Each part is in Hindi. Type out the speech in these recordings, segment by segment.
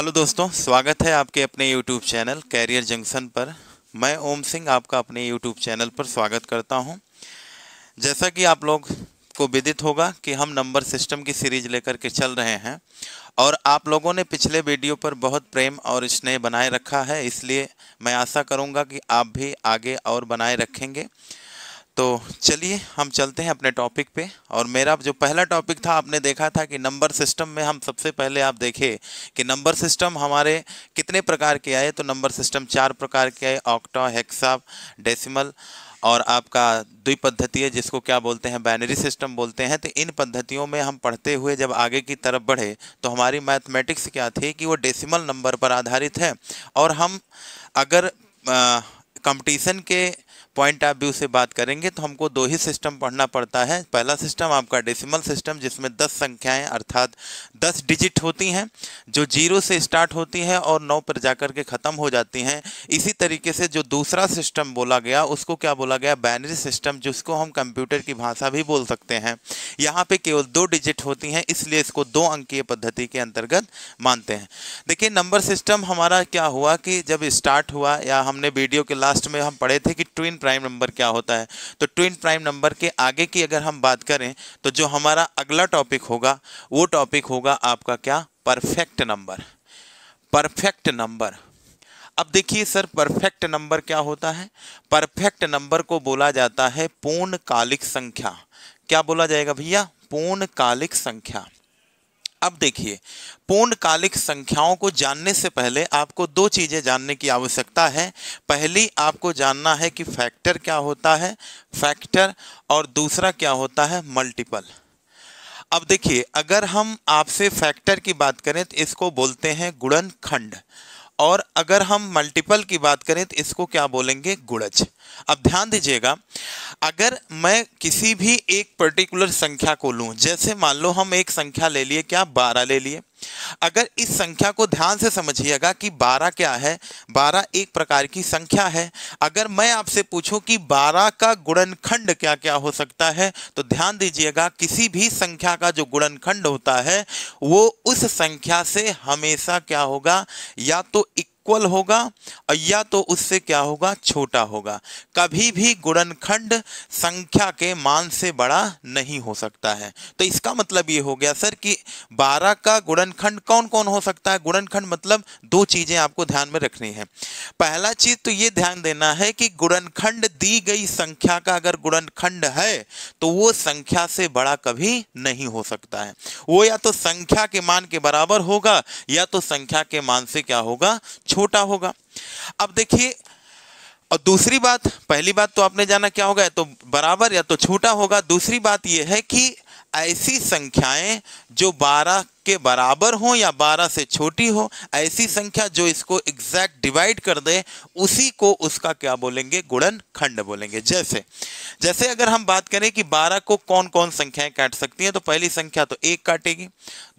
हेलो दोस्तों स्वागत है आपके अपने यूट्यूब चैनल कैरियर जंक्शन पर मैं ओम सिंह आपका अपने यूट्यूब चैनल पर स्वागत करता हूं जैसा कि आप लोग को विदित होगा कि हम नंबर सिस्टम की सीरीज लेकर के चल रहे हैं और आप लोगों ने पिछले वीडियो पर बहुत प्रेम और स्नेह बनाए रखा है इसलिए मैं आशा करूँगा कि आप भी आगे और बनाए रखेंगे तो चलिए हम चलते हैं अपने टॉपिक पे और मेरा जो पहला टॉपिक था आपने देखा था कि नंबर सिस्टम में हम सबसे पहले आप देखे कि नंबर सिस्टम हमारे कितने प्रकार के आए तो नंबर सिस्टम चार प्रकार के आए ऑक्टा हेक्सा डेसिमल और आपका पद्धति है जिसको क्या बोलते हैं बाइनरी सिस्टम बोलते हैं तो इन पद्धतियों में हम पढ़ते हुए जब आगे की तरफ बढ़े तो हमारी मैथमेटिक्स क्या थी कि वो डेसिमल नंबर पर आधारित है और हम अगर कंपटीशन के पॉइंट ऑफ व्यू से बात करेंगे तो हमको दो ही सिस्टम पढ़ना पड़ता है पहला सिस्टम आपका डेसिमल सिस्टम जिसमें दस संख्याएं अर्थात दस डिजिट होती हैं जो जीरो से स्टार्ट होती हैं और नौ पर जाकर के ख़त्म हो जाती हैं इसी तरीके से जो दूसरा सिस्टम बोला गया उसको क्या बोला गया बैनरी सिस्टम जिसको हम कंप्यूटर की भाषा भी बोल सकते हैं यहाँ पे केवल दो डिजिट होती हैं इसलिए इसको दो अंकीय पद्धति के अंतर्गत मानते हैं देखिए नंबर सिस्टम हमारा क्या हुआ कि जब स्टार्ट हुआ या हमने वीडियो के लास्ट में हम पढ़े थे कि ट्विन प्राइम प्राइम नंबर क्या होता है तो ट्विन प्राइम नंबर के आगे की अगर हम बात करें तो जो हमारा अगला टॉपिक होगा वो टॉपिक होगा आपका क्या परफेक्ट नंबर परफेक्ट नंबर अब देखिए सर परफेक्ट नंबर क्या होता है परफेक्ट नंबर को बोला जाता है पूर्णकालिक संख्या क्या बोला जाएगा भैया पूर्णकालिक संख्या अब देखिए पूर्णकालिक संख्याओं को जानने से पहले आपको दो चीज़ें जानने की आवश्यकता है पहली आपको जानना है कि फैक्टर क्या होता है फैक्टर और दूसरा क्या होता है मल्टीपल अब देखिए अगर हम आपसे फैक्टर की बात करें तो इसको बोलते हैं गुणनखंड खंड और अगर हम मल्टीपल की बात करें तो इसको क्या बोलेंगे गुणज अब ध्यान दीजिएगा अगर मैं किसी भी एक पर्टिकुलर संख्या को लूँ जैसे मान लो हम एक संख्या ले लिए क्या बारह ले लिए अगर इस संख्या को ध्यान से समझिएगा कि 12 क्या है 12 एक प्रकार की संख्या है अगर मैं आपसे पूछूं कि 12 का गुणनखंड क्या क्या हो सकता है तो ध्यान दीजिएगा किसी भी संख्या का जो गुणनखंड होता है वो उस संख्या से हमेशा क्या होगा या तो इक्वल होगा या तो उससे क्या होगा छोटा होगा कभी भी गुणनखंड संख्या के मान से बड़ा नहीं हो सकता है तो इसका मतलब ये हो गया सर कि 12 का गुणनखंड कौन कौन हो सकता है गुणनखंड मतलब दो चीजें आपको ध्यान में रखनी है पहला चीज तो ये ध्यान देना है कि गुणनखंड दी गई संख्या का अगर गुणनखंड है तो वो संख्या से बड़ा कभी नहीं हो सकता है वो या तो संख्या के मान के बराबर होगा या तो संख्या के मान से क्या होगा छोटा छोटा होगा अब देखिए और दूसरी बात पहली बात तो आपने जाना क्या होगा या तो बराबर या तो छोटा होगा दूसरी बात यह है कि ऐसी संख्याएं जो 12 के बराबर हो या 12 से छोटी हो ऐसी संख्या जो इसको एग्जैक्ट डिवाइड कर दे उसी को उसका क्या बोलेंगे गुणन खंड बोलेंगे जैसे जैसे अगर हम बात करें कि 12 को कौन कौन संख्याएं काट सकती हैं तो पहली संख्या तो एक काटेगी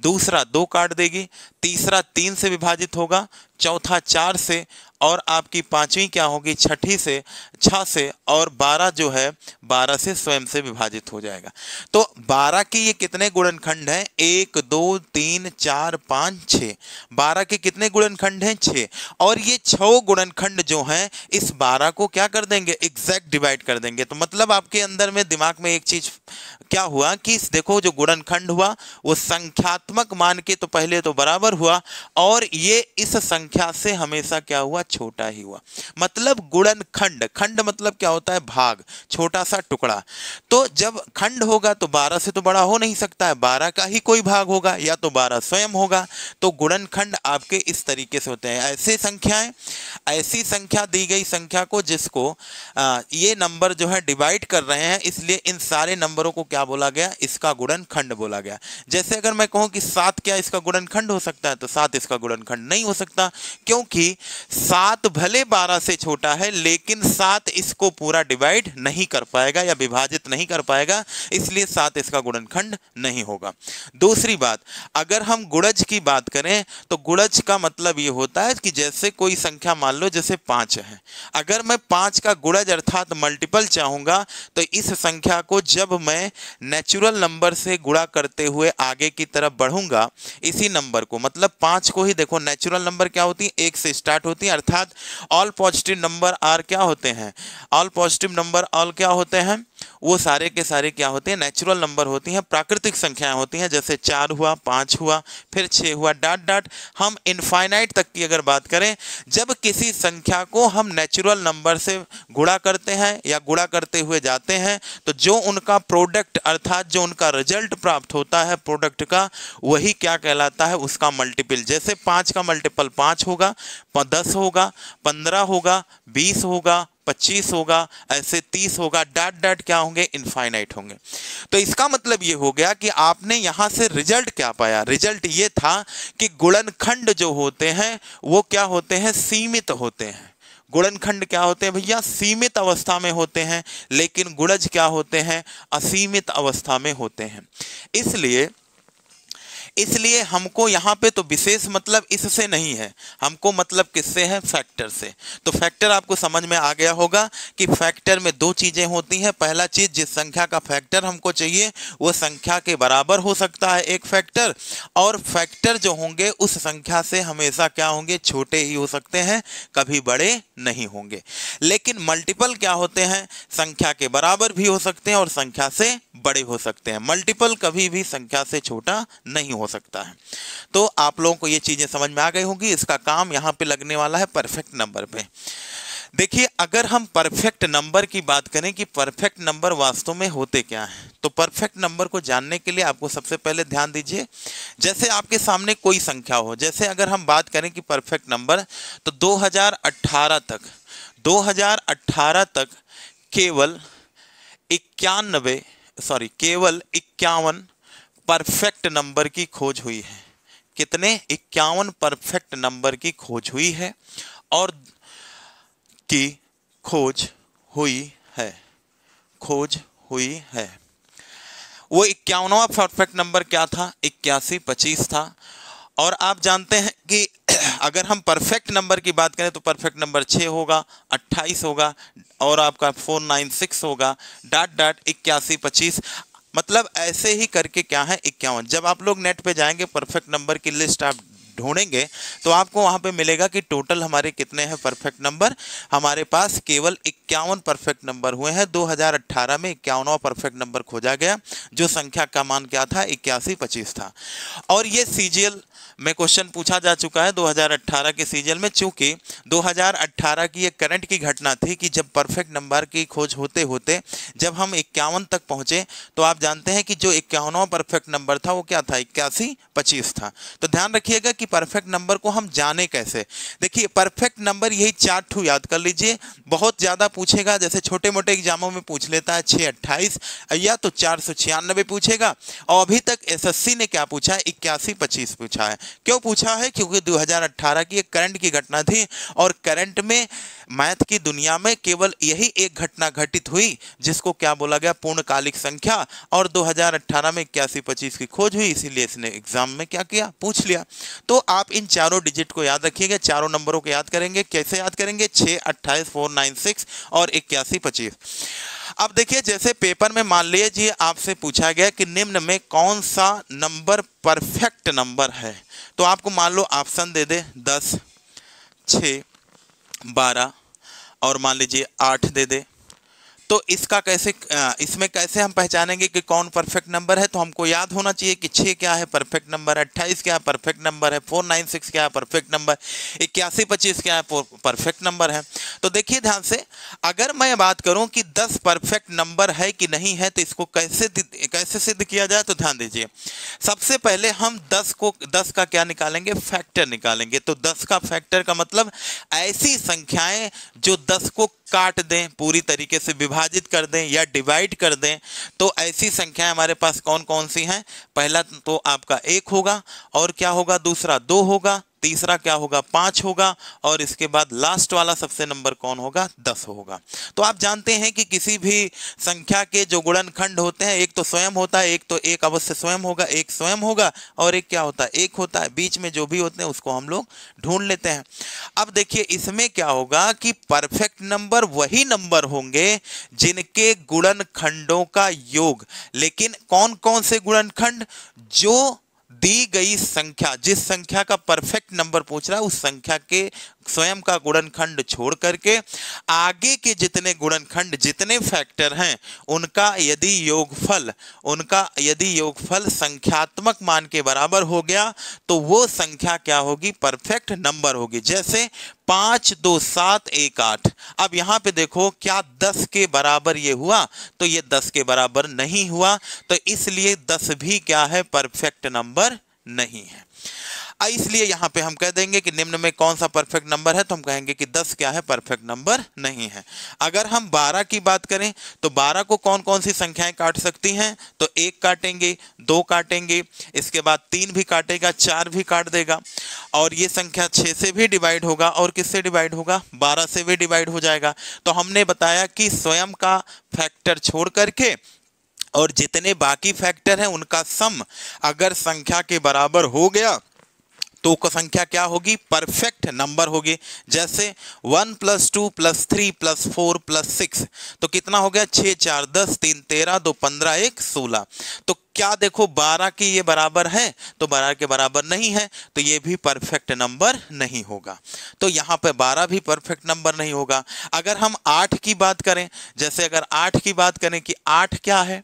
दूसरा दो काट देगी तीसरा तीन से विभाजित होगा चौथा चार से और आपकी पांचवी क्या होगी छठी से छः से और बारह जो है बारह से स्वयं से विभाजित हो जाएगा तो बारह के ये कितने गुणनखंड हैं एक दो तीन चार पाँच छः बारह के कितने गुणनखंड हैं छः और ये छः गुणनखंड जो हैं इस बारह को क्या कर देंगे एग्जैक्ट डिवाइड कर देंगे तो मतलब आपके अंदर में दिमाग में एक चीज़ क्या हुआ कि देखो जो गुणनखंड हुआ वो संख्यात्मक मान के तो पहले तो बराबर हुआ और ये इस संख्या से हमेशा क्या हुआ छोटा ही हुआ मतलब गुणन खंड खंड मतलब क्या होता है भाग छोटा सा टुकड़ा तो जब खंड होगा तो बारह से तो बड़ा हो नहीं सकता है बारह का ही कोई भाग होगा या तो बारह स्वयं होगा तो गुणन खंड आपके इस तरीके से होते हैं ऐसे संख्याएं ऐसी संख्या दी गई संख्या को जिसको आ, ये नंबर जो है डिवाइड कर रहे हैं इसलिए इन सारे नंबरों को क्या बोला गया इसका गुणन खंड बोला गया जैसे अगर मैं कहूँ कि सात क्या इसका गुणन खंड हो सकता है तो सात इसका गुणन खंड नहीं हो सकता क्योंकि सात सात भले बारह से छोटा है लेकिन सात इसको पूरा डिवाइड नहीं कर पाएगा या विभाजित नहीं कर पाएगा इसलिए सात इसका गुणनखंड नहीं होगा दूसरी बात अगर हम गुड़ज की बात करें तो गुड़ज का मतलब ये होता है कि जैसे कोई संख्या मान लो जैसे पाँच है अगर मैं पाँच का गुड़ज अर्थात मल्टीपल चाहूँगा तो इस संख्या को जब मैं नेचुरल नंबर से गुड़ा करते हुए आगे की तरफ बढ़ूंगा इसी नंबर को मतलब पाँच को ही देखो नेचुरल नंबर क्या होती है एक से स्टार्ट होती है अर्थात अर्थात ऑल पॉजिटिव नंबर आर क्या होते हैं ऑल पॉजिटिव नंबर ऑल क्या होते हैं वो सारे के सारे क्या होते हैं नेचुरल नंबर होती हैं प्राकृतिक संख्याएं होती हैं जैसे चार हुआ पाँच हुआ फिर छः हुआ डॉट डॉट हम इनफाइनाइट तक की अगर बात करें जब किसी संख्या को हम नेचुरल नंबर से गुड़ा करते हैं या गुड़ा करते हुए जाते हैं तो जो उनका प्रोडक्ट अर्थात जो उनका रिजल्ट प्राप्त होता है प्रोडक्ट का वही क्या कहलाता है उसका मल्टीपल जैसे पाँच का मल्टीपल पाँच होगा दस होगा पंद्रह होगा बीस होगा पच्चीस होगा ऐसे तीस होगा डैट डैट क्या होंगे इनफाइनाइट होंगे तो इसका मतलब ये हो गया कि आपने यहाँ से रिजल्ट क्या पाया रिजल्ट ये था कि गुणनखंड जो होते हैं वो क्या होते हैं सीमित होते हैं गुणनखंड क्या होते हैं भैया सीमित अवस्था में होते हैं लेकिन गुणज क्या होते हैं असीमित अवस्था में होते हैं इसलिए इसलिए हमको यहाँ पे तो विशेष मतलब इससे नहीं है हमको मतलब किससे है फैक्टर से तो फैक्टर आपको समझ में आ गया होगा कि फैक्टर में दो चीज़ें होती हैं पहला चीज़ जिस संख्या का फैक्टर हमको चाहिए वो संख्या के बराबर हो सकता है एक फैक्टर और फैक्टर जो होंगे उस संख्या से हमेशा क्या होंगे छोटे ही हो सकते हैं कभी बड़े नहीं होंगे लेकिन मल्टीपल क्या होते हैं संख्या के बराबर भी हो सकते हैं और संख्या से बड़े हो सकते हैं मल्टीपल कभी भी संख्या से छोटा नहीं हो हो सकता है तो आप लोगों को ये चीज़ें समझ में आ गई होंगी इसका काम यहाँ पे लगने वाला है परफेक्ट नंबर पे देखिए अगर हम परफेक्ट नंबर की बात करें कि परफेक्ट नंबर वास्तव में होते क्या हैं तो परफेक्ट नंबर को जानने के लिए आपको सबसे पहले ध्यान दीजिए जैसे आपके सामने कोई संख्या हो जैसे अगर हम बात करें कि परफेक्ट नंबर तो 2018 तक 2018 तक केवल इक्यानवे सॉरी केवल इक्यावन परफेक्ट नंबर की खोज हुई है कितने इक्यावन परफेक्ट नंबर की खोज हुई है और की खोज हुई है खोज हुई है वो इक्यावनवा परफेक्ट नंबर क्या था इक्यासी पच्चीस था और आप जानते हैं कि अगर हम परफेक्ट नंबर की बात करें तो परफेक्ट नंबर छः होगा अट्ठाईस होगा और आपका फोर नाइन सिक्स होगा डाट डाट इक्यासी पच्चीस मतलब ऐसे ही करके क्या है इक्यावन जब आप लोग नेट पे जाएंगे परफेक्ट नंबर की लिस्ट आप ढूंढेंगे तो आपको वहां पे मिलेगा कि टोटल हमारे कितने हैं परफेक्ट नंबर हमारे पास केवल इक्यावन परफेक्ट नंबर हुए हैं 2018 में इक्यावनवा परफेक्ट नंबर खोजा गया जो संख्या का मान क्या था इक्यासी पच्चीस था और ये सीजीएल में क्वेश्चन पूछा जा चुका है 2018 के सीजन में चूंकि 2018 की एक करंट की घटना थी कि जब परफेक्ट नंबर की खोज होते होते जब हम इक्यावन तक पहुंचे तो आप जानते हैं कि जो इक्यावनवा परफेक्ट नंबर था वो क्या था इक्यासी पच्चीस था तो ध्यान रखिएगा कि परफेक्ट नंबर को हम जाने कैसे देखिए परफेक्ट नंबर यही चार ठू याद कर लीजिए बहुत ज़्यादा पूछेगा जैसे छोटे मोटे एग्जामों में पूछ लेता है छः अट्ठाईस या तो चार पूछेगा और अभी तक एसएससी ने क्या पूछा है इक्यासी पच्चीस पूछा है क्यों पूछा है क्योंकि 2018 की एक करंट की घटना थी और करंट में मैथ की दुनिया में केवल यही एक घटना घटित हुई जिसको क्या बोला गया पूर्णकालिक संख्या और 2018 में इक्यासी पच्चीस की खोज हुई इसीलिए इसने एग्जाम में क्या किया पूछ लिया तो आप इन चारों डिजिट को याद रखिएगा चारों नंबरों को याद करेंगे कैसे याद करेंगे छः अट्ठाईस फोर नाइन सिक्स और इक्यासी पच्चीस अब देखिए जैसे पेपर में मान लीजिए आपसे पूछा गया कि निम्न में कौन सा नंबर परफेक्ट नंबर है तो आपको मान लो ऑप्शन दे दे दस छ बारह और मान लीजिए आठ दे दे तो इसका कैसे इसमें कैसे हम पहचानेंगे कि कौन परफेक्ट नंबर है तो हमको याद होना चाहिए कि छः क्या है परफेक्ट नंबर है अट्ठाईस क्या है परफेक्ट नंबर है फोर नाइन सिक्स क्या है परफेक्ट नंबर इक्यासी पच्चीस क्या है परफेक्ट नंबर है तो देखिए ध्यान से अगर मैं बात करूं कि दस परफेक्ट नंबर है कि नहीं है तो इसको कैसे कैसे सिद्ध किया जाए तो ध्यान दीजिए सबसे पहले हम दस को दस का क्या निकालेंगे फैक्टर निकालेंगे तो दस का फैक्टर का मतलब ऐसी संख्याएं जो दस को काट दें पूरी तरीके से विभाजित कर दें या डिवाइड कर दें तो ऐसी संख्याएं हमारे पास कौन कौन सी हैं पहला तो आपका एक होगा और क्या होगा दूसरा दो होगा तीसरा क्या होगा पांच होगा और इसके बाद लास्ट वाला सबसे नंबर कौन होगा दस होगा तो आप जानते हैं कि किसी भी संख्या के जो गुणनखंड होते हैं एक तो स्वयं होता है एक तो एक अवश्य स्वयं होगा एक स्वयं होगा और एक क्या होता है एक होता है बीच में जो भी होते हैं उसको हम लोग ढूंढ लेते हैं अब देखिए इसमें क्या होगा कि परफेक्ट नंबर वही नंबर होंगे जिनके गुणनखंडों का योग लेकिन कौन कौन से गुणनखंड जो दी गई संख्या जिस संख्या का परफेक्ट नंबर पूछ रहा है उस संख्या के स्वयं का गुणनखंड छोड़ करके आगे के जितने गुणनखंड जितने फैक्टर हैं उनका यदि योगफल उनका यदि योगफल संख्यात्मक मान के बराबर हो गया तो वो संख्या क्या होगी परफेक्ट नंबर होगी जैसे पांच दो सात एक आठ अब यहां पे देखो क्या दस के बराबर ये हुआ तो ये दस के बराबर नहीं हुआ तो इसलिए दस भी क्या है परफेक्ट नंबर नहीं है इसलिए यहाँ पे हम कह देंगे कि निम्न में कौन सा परफेक्ट नंबर है तो हम कहेंगे कि 10 क्या है परफेक्ट नंबर नहीं है अगर हम 12 की बात करें तो 12 को कौन कौन सी संख्याएं काट सकती हैं तो एक काटेंगे दो काटेंगे इसके बाद तीन भी काटेगा चार भी काट देगा और ये संख्या छः से भी डिवाइड होगा और किससे डिवाइड होगा बारह से भी डिवाइड हो जाएगा तो हमने बताया कि स्वयं का फैक्टर छोड़ करके और जितने बाकी फैक्टर हैं उनका सम अगर संख्या के बराबर हो गया तो संख्या क्या होगी परफेक्ट नंबर होगी जैसे one plus two plus three plus four plus six तो कितना हो गया छः चार दस तीन तेरह दो पंद्रह एक सोलह तो क्या देखो 12 की ये बराबर है तो 12 के बराबर नहीं है तो ये भी परफेक्ट नंबर नहीं होगा तो यहाँ पे 12 भी परफेक्ट नंबर नहीं होगा अगर हम 8 की बात करें जैसे अगर 8 की बात करें कि 8 क्या है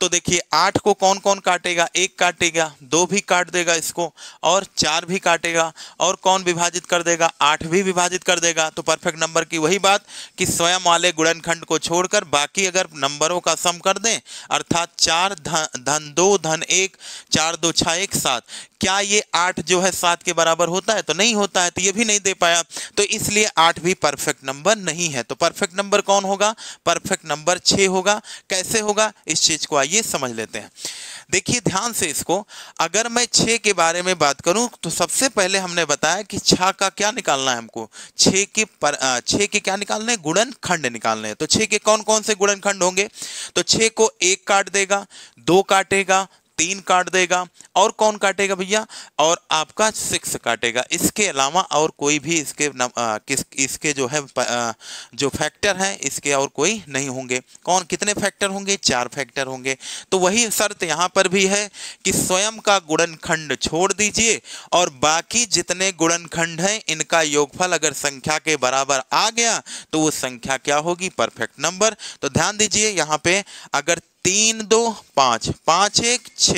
तो देखिए 8 को कौन कौन काटेगा एक काटेगा दो भी काट देगा इसको और चार भी काटेगा और कौन विभाजित कर देगा आठ भी विभाजित कर देगा तो परफेक्ट नंबर की वही बात कि स्वयं वाले गुणनखंड को छोड़कर बाकी अगर नंबरों का सम कर दें अर्थात चार धन धन दो धन एक चार दो छः एक सात क्या ये आठ जो है सात के बराबर होता है तो नहीं होता है तो ये भी नहीं दे पाया तो इसलिए आठ भी परफेक्ट नंबर नहीं है तो परफेक्ट नंबर कौन होगा परफेक्ट नंबर छः होगा कैसे होगा इस चीज़ को आइए समझ लेते हैं देखिए ध्यान से इसको अगर मैं छः के बारे में बात करूं तो सबसे पहले हमने बताया कि छः का क्या निकालना है हमको छः के पर छः के क्या निकालने हैं गुणन खंड निकालने हैं तो छः के कौन कौन से गुणन खंड होंगे तो छः को एक काट देगा दो काटेगा तीन काट देगा और कौन काटेगा भैया और आपका सिक्स काटेगा इसके अलावा और कोई भी इसके न, आ, किस इसके जो है आ, जो फैक्टर हैं इसके और कोई नहीं होंगे कौन कितने फैक्टर होंगे चार फैक्टर होंगे तो वही शर्त यहाँ पर भी है कि स्वयं का गुणनखंड छोड़ दीजिए और बाकी जितने गुणनखंड हैं इनका योगफल अगर संख्या के बराबर आ गया तो वो संख्या क्या होगी परफेक्ट नंबर तो ध्यान दीजिए यहाँ पे अगर तीन दो पांच पांच एक छ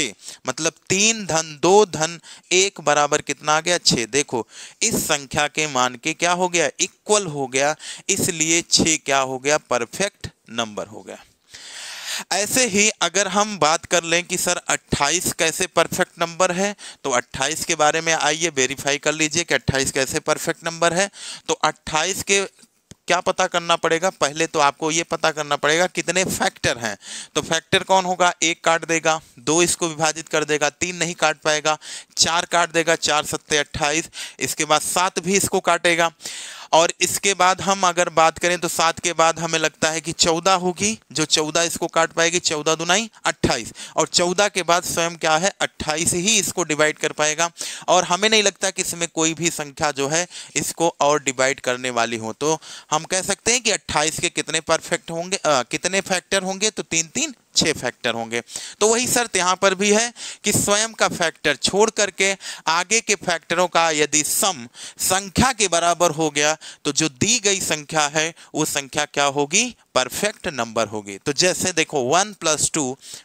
मतलब तीन धन दो धन एक बराबर कितना आ गया छे देखो इस संख्या के मान के क्या हो गया इक्वल हो गया इसलिए छ क्या हो गया परफेक्ट नंबर हो गया ऐसे ही अगर हम बात कर लें कि सर 28 कैसे परफेक्ट नंबर है तो 28 के बारे में आइए वेरीफाई कर लीजिए कि 28 कैसे परफेक्ट नंबर है तो 28 के क्या पता करना पड़ेगा पहले तो आपको ये पता करना पड़ेगा कितने फैक्टर हैं तो फैक्टर कौन होगा एक काट देगा दो इसको विभाजित कर देगा तीन नहीं काट पाएगा चार काट देगा चार सत्ते अट्ठाईस इसके बाद सात भी इसको काटेगा और इसके बाद हम अगर बात करें तो सात के बाद हमें लगता है कि चौदह होगी जो चौदह इसको काट पाएगी चौदह दुनाई अट्ठाईस और चौदह के बाद स्वयं क्या है अट्ठाईस ही इसको डिवाइड कर पाएगा और हमें नहीं लगता कि इसमें कोई भी संख्या जो है इसको और डिवाइड करने वाली हो तो हम कह सकते हैं कि अट्ठाईस के कितने परफेक्ट होंगे आ, कितने फैक्टर होंगे तो तीन तीन अच्छे फैक्टर होंगे तो वही शर्त यहाँ पर भी है कि स्वयं का फैक्टर छोड़ करके आगे के फैक्टरों का यदि सम संख्या के बराबर हो गया तो जो दी गई संख्या है वो संख्या क्या होगी परफेक्ट नंबर होगी तो जैसे देखो one plus two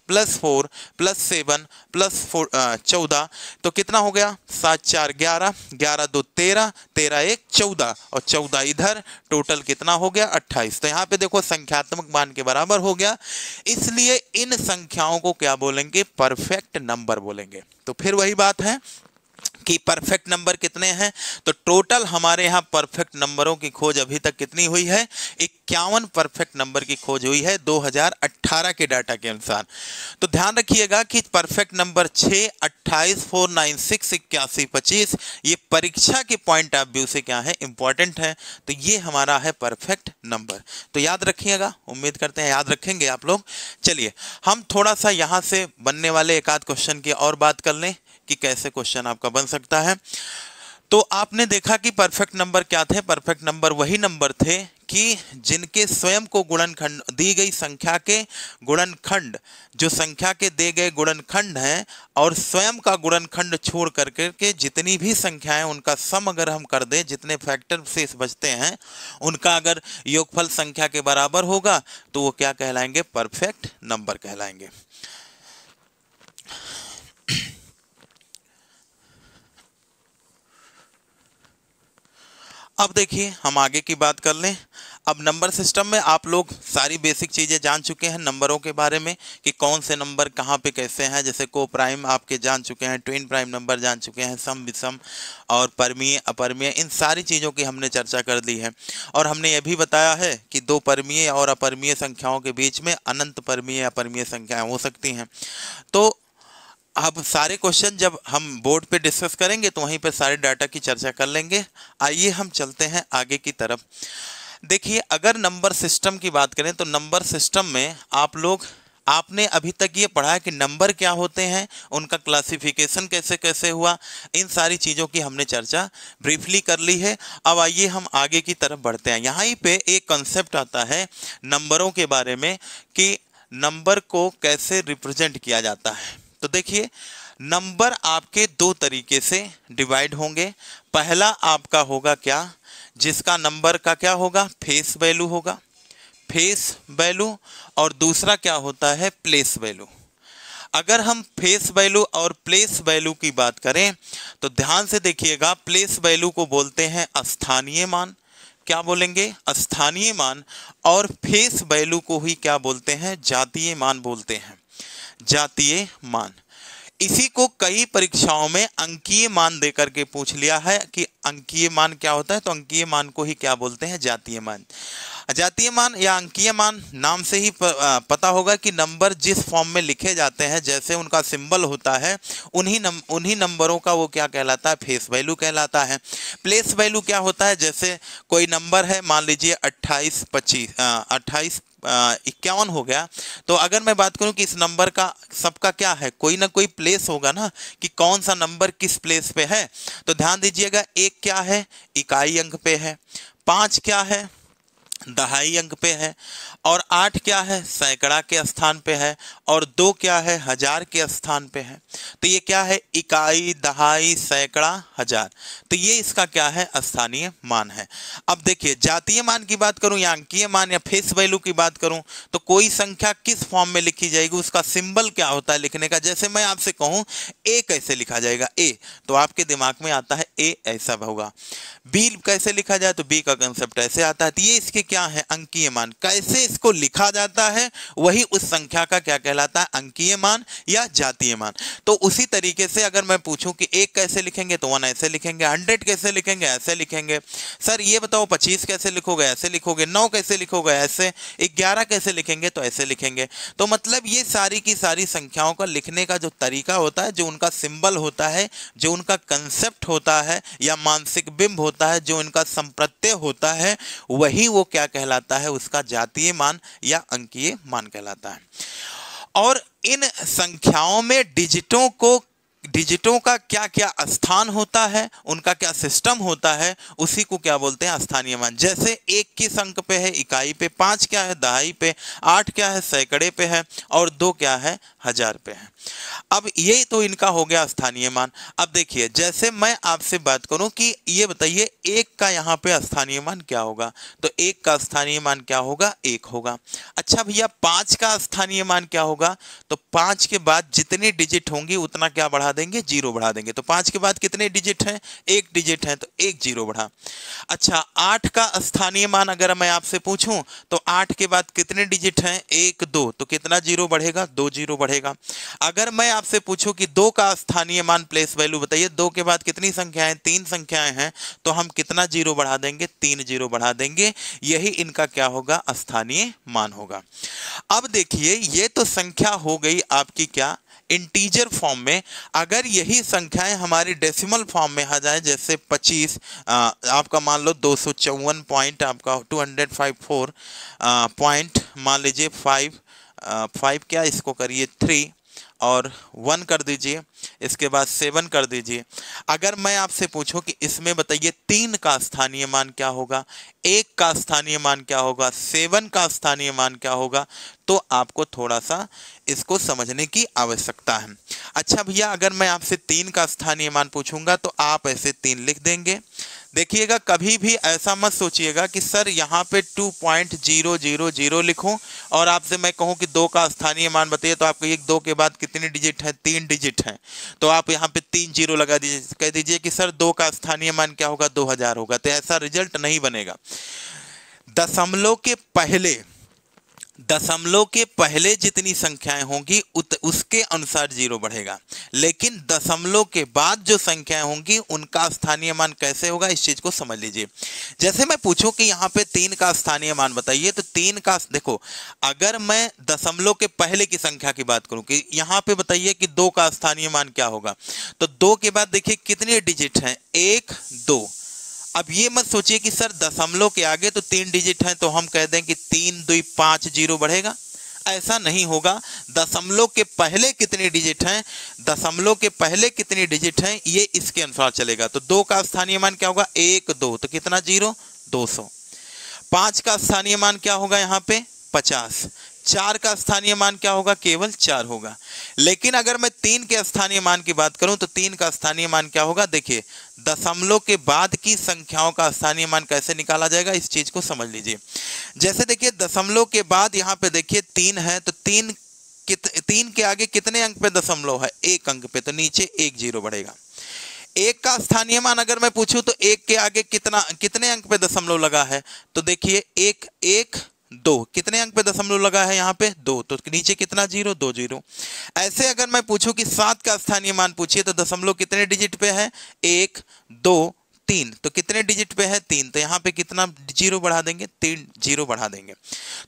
plus four plus seven plus four चौदह तो कितना हो गया सात चार ग्यारह ग्यारह दो तेरह तेरह एक चौदह और चौदह इधर टोटल कितना हो गया अट्ठाईस तो यहाँ पे देखो संख्यात्मक मान के बराबर हो गया इसलिए इन संख्याओं को क्या बोलेंगे परफेक्ट नंबर बोलेंगे तो फिर वही बात है कि परफेक्ट नंबर कितने हैं तो टोटल हमारे यहाँ परफेक्ट नंबरों की खोज अभी तक कितनी हुई है इक्यावन परफेक्ट नंबर की खोज हुई है 2018 के डाटा के अनुसार तो ध्यान रखिएगा कि परफेक्ट नंबर छः अट्ठाईस फोर नाइन सिक्स इक्यासी पच्चीस ये परीक्षा के पॉइंट ऑफ व्यू से क्या है इंपॉर्टेंट है तो ये हमारा है परफेक्ट नंबर तो याद रखिएगा उम्मीद करते हैं याद रखेंगे आप लोग चलिए हम थोड़ा सा यहाँ से बनने वाले एक आध क्वेश्चन की और बात कर लें कि कैसे क्वेश्चन आपका बन सकता है तो आपने देखा कि परफेक्ट नंबर क्या थे परफेक्ट नंबर वही नंबर थे कि जिनके स्वयं को गुणनखंड दी गई संख्या के गुणनखंड जो संख्या के दिए गए गुणनखंड हैं और स्वयं का गुणनखंड छोड़ करके के जितनी भी संख्याएं उनका सम अगर हम कर दें जितने फैक्टर से बचते हैं उनका अगर योगफल संख्या के बराबर होगा तो वो क्या कहलाएंगे परफेक्ट नंबर कहलाएंगे अब देखिए हम आगे की बात कर लें अब नंबर सिस्टम में आप लोग सारी बेसिक चीज़ें जान चुके हैं नंबरों के बारे में कि कौन से नंबर कहाँ पे कैसे हैं जैसे को प्राइम आपके जान चुके हैं ट्विन प्राइम नंबर जान चुके हैं सम विषम और परमीय अपरमीय इन सारी चीज़ों की हमने चर्चा कर ली है और हमने यह भी बताया है कि दो परमीय और अपरमीय संख्याओं के बीच में अनंत परमीय अपरमीय संख्याएँ हो सकती हैं तो अब सारे क्वेश्चन जब हम बोर्ड पे डिस्कस करेंगे तो वहीं पर सारे डाटा की चर्चा कर लेंगे आइए हम चलते हैं आगे की तरफ देखिए अगर नंबर सिस्टम की बात करें तो नंबर सिस्टम में आप लोग आपने अभी तक ये पढ़ा है कि नंबर क्या होते हैं उनका क्लासिफिकेशन कैसे कैसे हुआ इन सारी चीज़ों की हमने चर्चा ब्रीफली कर ली है अब आइए हम आगे की तरफ बढ़ते हैं यहाँ ही पे एक कंसेप्ट आता है नंबरों के बारे में कि नंबर को कैसे रिप्रेजेंट किया जाता है तो देखिए नंबर आपके दो तरीके से डिवाइड होंगे पहला आपका होगा क्या जिसका नंबर का क्या होगा फेस वैल्यू होगा फेस वैल्यू और दूसरा क्या होता है प्लेस वैल्यू अगर हम फेस वैल्यू और प्लेस वैल्यू की बात करें तो ध्यान से देखिएगा प्लेस वैल्यू को बोलते हैं स्थानीय मान क्या बोलेंगे स्थानीय मान और फेस वैल्यू को ही क्या बोलते हैं जातीय मान बोलते हैं जातीय मान इसी को कई परीक्षाओं में अंकीय मान देकर के पूछ लिया है कि अंकीय मान क्या होता है तो अंकीय मान को ही क्या बोलते हैं जातीय मान जातीय मान या अंकीय मान नाम से ही पता होगा कि नंबर जिस फॉर्म में लिखे जाते हैं जैसे उनका सिंबल होता है उन्हीं नम उन्हीं नंबरों का वो क्या कहलाता है फेस वैल्यू कहलाता है प्लेस वैल्यू क्या होता है जैसे कोई नंबर है मान लीजिए अट्ठाईस पच्चीस अट्ठाईस इक्यावन हो गया तो अगर मैं बात करूं कि इस नंबर का सबका क्या है कोई ना कोई प्लेस होगा ना कि कौन सा नंबर किस प्लेस पे है तो ध्यान दीजिएगा एक क्या है इकाई अंक पे है पांच क्या है दहाई अंक पे है और आठ क्या है सैकड़ा के स्थान पे है और दो क्या है हजार के स्थान पे है तो ये क्या है इकाई दहाई सैकड़ा हजार तो ये इसका क्या है स्थानीय मान है अब देखिए जातीय मान की बात करूं या अंकीय मान या फेस वैल्यू की बात करूं तो कोई संख्या किस फॉर्म में लिखी जाएगी उसका सिंबल क्या होता है लिखने का जैसे मैं आपसे कहूं ए कैसे लिखा जाएगा ए तो आपके दिमाग में आता है ए ऐसा होगा बी कैसे लिखा जाए तो बी का कंसेप्ट ऐसे आता है तो ये इसके क्या है अंकीय मान कैसे इसको लिखा जाता है वही उस संख्या का क्या कहलाता है अंकीय मान या जातीय मान तो उसी तरीके से अगर मैं पूछूं कि एक कैसे लिखेंगे तो वन ऐसे लिखेंगे हंड्रेड कैसे लिखेंगे ऐसे लिखेंगे सर ये बताओ पच्चीस कैसे लिखोगे ऐसे लिखोगे नौ कैसे लिखोगे ऐसे ग्यारह कैसे लिखेंगे तो ऐसे लिखेंगे तो मतलब ये सारी की सारी संख्याओं का लिखने का जो तरीका होता है जो उनका सिंबल होता है जो उनका कंसेप्ट होता है या मानसिक बिंब होता है जो इनका संप्रत्यय होता है वही वो क्या क्या कहलाता है उसका जातीय मान या अंकीय मान कहलाता है और इन संख्याओं में डिजिटों को डिजिटों का क्या क्या स्थान होता है उनका क्या सिस्टम होता है उसी को क्या बोलते हैं स्थानीय मान जैसे एक किस अंक पे है इकाई पे पाँच क्या है दहाई पे आठ क्या है सैकड़े पे है और दो क्या है हजार पे है अब ये तो इनका हो गया स्थानीय मान अब देखिए जैसे मैं आपसे बात करूं कि ये बताइए एक का यहाँ पे स्थानीय मान क्या होगा तो एक का स्थानीय मान क्या होगा एक होगा अच्छा भैया पाँच का स्थानीय मान क्या होगा तो पाँच के बाद जितनी डिजिट होंगी उतना क्या बढ़ा बढ़ा देंगे जीरो बढ़ा देंगे तो पांच के बाद कितने डिजिट हैं एक डिजिट है तो एक जीरो बढ़ा अच्छा आठ का स्थानीय मान अगर मैं आपसे पूछूं तो आठ के बाद कितने डिजिट हैं एक दो तो कितना जीरो बढ़ेगा दो जीरो बढ़ेगा अगर मैं आपसे पूछूं कि दो का स्थानीय मान प्लेस वैल्यू बताइए दो के बाद कितनी संख्याएं तीन संख्याएं हैं तो हम कितना जीरो बढ़ा देंगे तीन जीरो बढ़ा देंगे यही इनका क्या होगा स्थानीय मान होगा अब देखिए ये तो संख्या हो गई आपकी क्या इंटीजर फॉर्म में अगर यही संख्याएं हमारी डेसिमल फॉर्म में आ जाए जैसे 25 आ, आपका मान लो दो पॉइंट आपका 254 पॉइंट मान लीजिए फाइव फाइव क्या इसको करिए थ्री और वन कर दीजिए इसके बाद सेवन कर दीजिए अगर मैं आपसे पूछूं कि इसमें बताइए तीन का स्थानीय मान क्या होगा एक का स्थानीय मान क्या होगा सेवन का स्थानीय मान क्या होगा तो आपको थोड़ा सा इसको समझने की आवश्यकता है अच्छा भैया अगर मैं आपसे तीन का स्थानीय मान पूछूंगा तो आप ऐसे तीन लिख देंगे देखिएगा कभी भी ऐसा मत सोचिएगा कि सर यहाँ पे two point zero zero zero और आपसे मैं कहूँ कि दो का स्थानीय मान बताइए तो आपको एक दो के बाद कितने डिजिट हैं तीन डिजिट हैं तो आप यहाँ पे तीन जीरो लगा दीजिए कह दीजिए कि सर दो का स्थानीय मान क्या होगा दो हज़ार होगा तो ऐसा रिजल्ट नहीं बनेगा दशमलव के पहले दशमलव के पहले जितनी संख्याएं होंगी उत, उसके अनुसार जीरो बढ़ेगा लेकिन दशमलव के बाद जो संख्याएं होंगी उनका स्थानीय मान कैसे होगा इस चीज को समझ लीजिए जैसे मैं पूछूं कि यहाँ पे तीन का स्थानीय मान बताइए तो तीन का देखो अगर मैं दशमलव के पहले की संख्या की बात करूं कि यहाँ पे बताइए कि दो का स्थानीय मान क्या होगा तो दो के बाद देखिए कितने डिजिट हैं एक दो अब ये मत सोचिए कि सर दशमलव के आगे तो तीन डिजिट हैं तो हम कह दें कि तीन दुई पाँच जीरो बढ़ेगा ऐसा नहीं होगा दशमलव के पहले कितने डिजिट हैं दशमलव के पहले कितने डिजिट हैं ये इसके अनुसार चलेगा तो दो का स्थानीय मान क्या होगा एक दो तो कितना जीरो दो सौ पाँच का स्थानीय मान क्या होगा यहाँ पे पचास चार का स्थानीय मान क्या होगा केवल चार होगा लेकिन अगर मैं तीन के स्थानीय मान की बात करूं तो तीन का स्थानीय मान क्या होगा देखिए दशमलव के बाद की संख्याओं का स्थानीय मान कैसे निकाला जाएगा इस चीज को समझ लीजिए जैसे देखिए दशमलव के बाद यहाँ पे देखिए तीन है तो तीन कित, तीन के आगे कितने अंक पे दशमलव है एक अंक पे तो नीचे एक जीरो बढ़ेगा एक का स्थानीय मान अगर मैं पूछूं तो एक के आगे कितना कितने अंक पे दशमलव लगा है तो देखिए एक एक दो कितने अंक पे दशमलव लगा है यहाँ पे दो तो नीचे कितना जीरो दो जीरो ऐसे अगर मैं पूछूं कि सात का स्थानीय मान पूछिए तो दशमलव कितने डिजिट पे है एक दो तीन तो कितने डिजिट पे है तीन तो यहाँ पे कितना जीरो बढ़ा देंगे तीन जीरो बढ़ा देंगे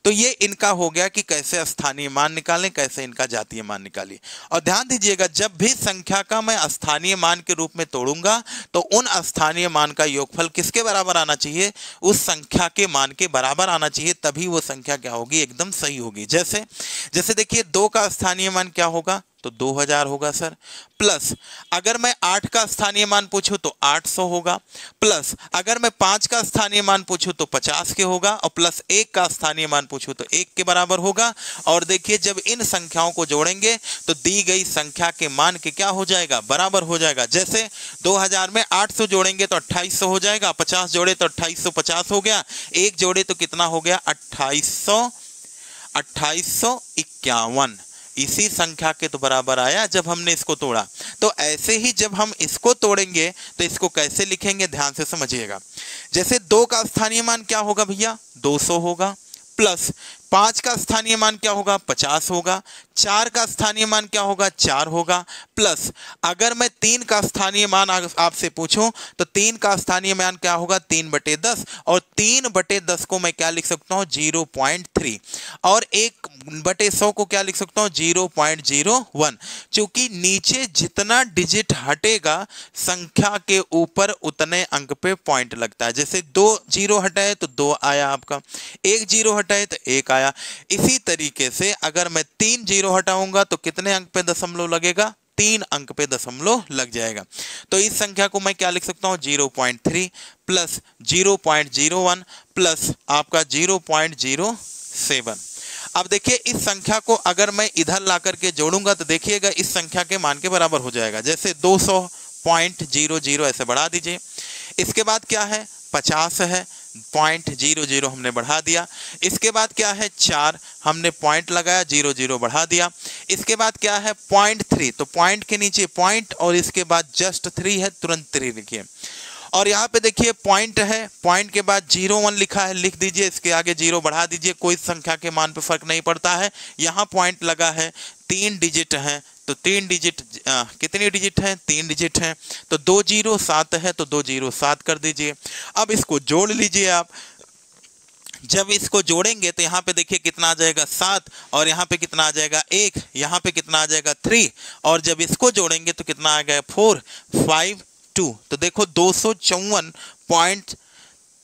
तो ये इनका हो गया कि कैसे स्थानीय मान निकालें कैसे इनका जातीय मान निकालिए और ध्यान दीजिएगा जब भी संख्या का मैं स्थानीय मान के रूप में तोड़ूंगा तो उन स्थानीय मान का योगफल किसके बराबर आना चाहिए उस संख्या के मान के बराबर आना चाहिए तभी वो संख्या क्या होगी एकदम सही होगी जैसे जैसे देखिए दो का स्थानीय मान क्या होगा तो 2000 होगा सर प्लस अगर मैं आठ का स्थानीय मान पूछूं तो 800 होगा प्लस अगर मैं 5 का स्थानीय मान पूछूं तो 50 के होगा और प्लस 1 का स्थानीय मान पूछूं तो 1 के बराबर होगा और देखिए जब इन संख्याओं को जोड़ेंगे तो दी गई संख्या के मान के क्या हो जाएगा बराबर हो जाएगा जैसे 2000 में 800 जोड़ेंगे तो अट्ठाईस हो जाएगा पचास जोड़े तो अट्ठाईस हो गया एक जोड़े तो कितना हो गया अट्ठाईस सौ इसी संख्या के तो बराबर आया जब हमने इसको तोड़ा तो ऐसे ही जब हम इसको तोड़ेंगे तो इसको कैसे लिखेंगे ध्यान से समझिएगा जैसे दो का स्थानीय मान क्या होगा भैया 200 होगा प्लस पांच का स्थानीय मान क्या होगा पचास होगा चार का स्थानीय मान क्या होगा चार होगा प्लस अगर मैं तीन का स्थानीय मान आपसे पूछूं तो तीन का स्थानीय मान क्या होगा तीन बटे दस और तीन बटे दस को मैं क्या लिख सकता हूं जीरो पॉइंट थ्री और एक बटे सौ को क्या लिख सकता हूं जीरो पॉइंट जीरो वन चूंकि नीचे जितना डिजिट हटेगा संख्या के ऊपर उतने अंक पे पॉइंट लगता है जैसे दो जीरो हटाए तो दो आया आपका एक जीरो हटाए तो एक आया आया इसी तरीके से अगर मैं तीन जीरो हटाऊंगा तो कितने अंक पे दशमलव लगेगा तीन अंक पे दशमलव लग जाएगा तो इस संख्या को मैं क्या लिख सकता हूँ zero point three plus zero point zero one plus आपका जीरो पॉइंट जीरो सेवन अब देखिए इस संख्या को अगर मैं इधर ला करके जोड़ूंगा तो देखिएगा इस संख्या के मान के बराबर हो जाएगा जैसे दो सौ पॉइंट जीरो जीरो ऐसे बढ़ा दीजिए इसके बाद क्या है पचास है पॉइंट जीरो जीरो हमने बढ़ा दिया इसके बाद क्या है चार हमने पॉइंट लगाया जीरो जीरो बढ़ा दिया इसके बाद क्या है पॉइंट थ्री तो पॉइंट के नीचे पॉइंट और इसके बाद जस्ट थ्री है तुरंत थ्री लिखिए और यहाँ पे देखिए पॉइंट है पॉइंट के बाद जीरो वन लिखा है लिख दीजिए इसके आगे जीरो बढ़ा दीजिए कोई संख्या के मान पे फर्क नहीं पड़ता है यहाँ पॉइंट लगा है तीन डिजिट हैं तो तीन डिजिट कितनी डिजिट है तीन डिजिट है तो दो जीरो सात है तो दो जीरो सात कर दीजिए अब इसको जोड़ लीजिए आप जब इसको जोड़ेंगे तो यहाँ पे देखिए कितना आ जाएगा सात और यहाँ पे कितना आ जाएगा एक यहाँ पे कितना आ जाएगा थ्री और जब इसको जोड़ेंगे तो कितना आ गया फोर फाइव टू तो देखो दो सौ चौवन पॉइंट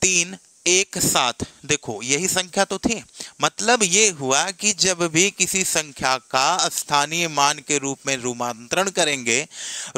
तीन एक साथ देखो यही संख्या तो थी मतलब ये हुआ कि जब भी किसी संख्या का स्थानीय मान के रूप में रूपांतरण करेंगे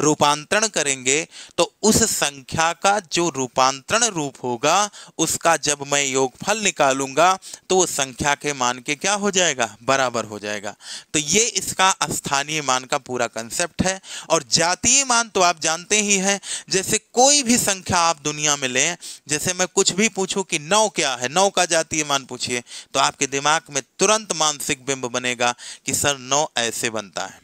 रूपांतरण करेंगे तो उस संख्या का जो रूपांतरण रूप होगा उसका जब मैं योगफल निकालूंगा तो वो संख्या के मान के क्या हो जाएगा बराबर हो जाएगा तो ये इसका स्थानीय मान का पूरा कंसेप्ट है और जातीय मान तो आप जानते ही हैं जैसे कोई भी संख्या आप दुनिया में लें जैसे मैं कुछ भी पूछूं कि नौ क्या है नौ का जातीय मान पूछिए तो आपके दिमाग में तुरंत मानसिक बिंब बनेगा कि सर नौ ऐसे बनता है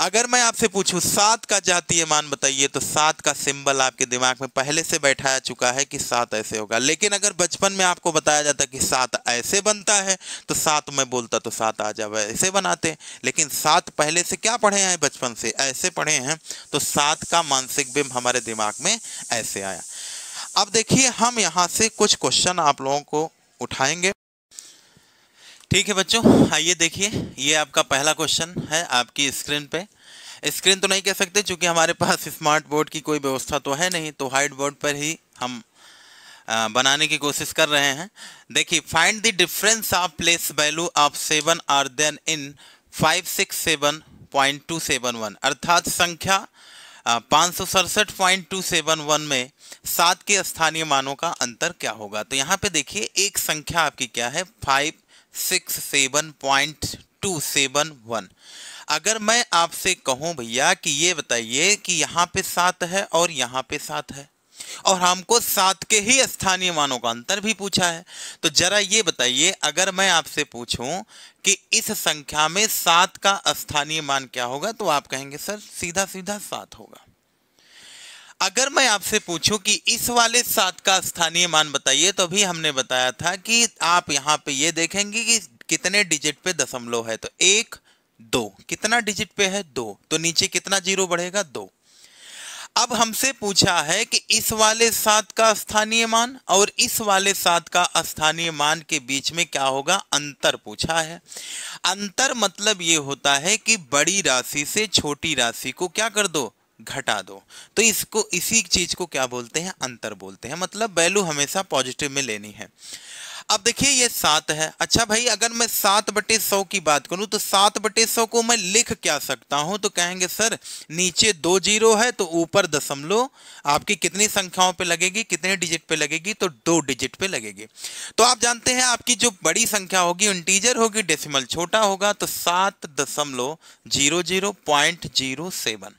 अगर मैं आपसे पूछूं सात का जातीय मान बताइए तो सात का सिंबल आपके दिमाग में पहले से बैठाया चुका है कि सात ऐसे होगा लेकिन अगर बचपन में आपको बताया जाता कि सात ऐसे बनता है तो सात मैं बोलता तो सात आ जाए ऐसे बनाते लेकिन सात पहले से क्या पढ़े हैं बचपन से ऐसे पढ़े हैं तो सात का मानसिक बिंब हमारे दिमाग में ऐसे आया अब देखिए हम यहाँ से कुछ क्वेश्चन आप लोगों को उठाएंगे ठीक है बच्चों आइए देखिए ये आपका पहला क्वेश्चन है आपकी स्क्रीन पे स्क्रीन तो नहीं कह सकते क्योंकि हमारे पास स्मार्ट बोर्ड की कोई व्यवस्था तो है नहीं तो हाइट बोर्ड पर ही हम बनाने की कोशिश कर रहे हैं देखिए find the difference of place value of seven are then in five six seven point two seven one अर्थात संख्या पाँच सौ सड़सठ पॉइंट टू सेवन वन में सात के स्थानीय मानों का अंतर क्या होगा तो यहाँ पे देखिए एक संख्या आपकी क्या है five six seven point two seven one अगर मैं आपसे कहूं भैया कि ये बताइए कि यहाँ पे सात है और यहाँ पे सात है और हमको सात के ही स्थानीय मानों का अंतर भी पूछा है तो जरा ये बताइए अगर मैं आपसे पूछूं कि इस संख्या में सात का स्थानीय मान क्या होगा तो आप कहेंगे सर सीधा सीधा सात होगा अगर मैं आपसे पूछूं कि इस वाले सात का स्थानीय मान बताइए तो अभी हमने बताया था कि आप यहाँ पे ये देखेंगे कि कितने डिजिट पे दशमलव है तो एक दो कितना डिजिट पे है दो तो नीचे कितना जीरो बढ़ेगा दो अब हमसे पूछा है कि इस वाले सात का स्थानीय मान और इस वाले सात का स्थानीय मान के बीच में क्या होगा अंतर पूछा है अंतर मतलब ये होता है कि बड़ी राशि से छोटी राशि को क्या कर दो घटा दो तो इसको इसी चीज़ को क्या बोलते हैं अंतर बोलते हैं मतलब वैल्यू हमेशा पॉजिटिव में लेनी है अब देखिए ये सात है अच्छा भाई अगर मैं सात बटे सौ की बात करूं तो सात बटे सौ को मैं लिख क्या सकता हूं तो कहेंगे सर नीचे दो जीरो है तो ऊपर दशमलव आपकी कितनी संख्याओं पे लगेगी कितने डिजिट पे लगेगी तो दो डिजिट पे लगेगी तो आप जानते हैं आपकी जो बड़ी संख्या होगी इंटीजर होगी डेसिमल छोटा होगा तो सात दशमलव zero zero point zero seven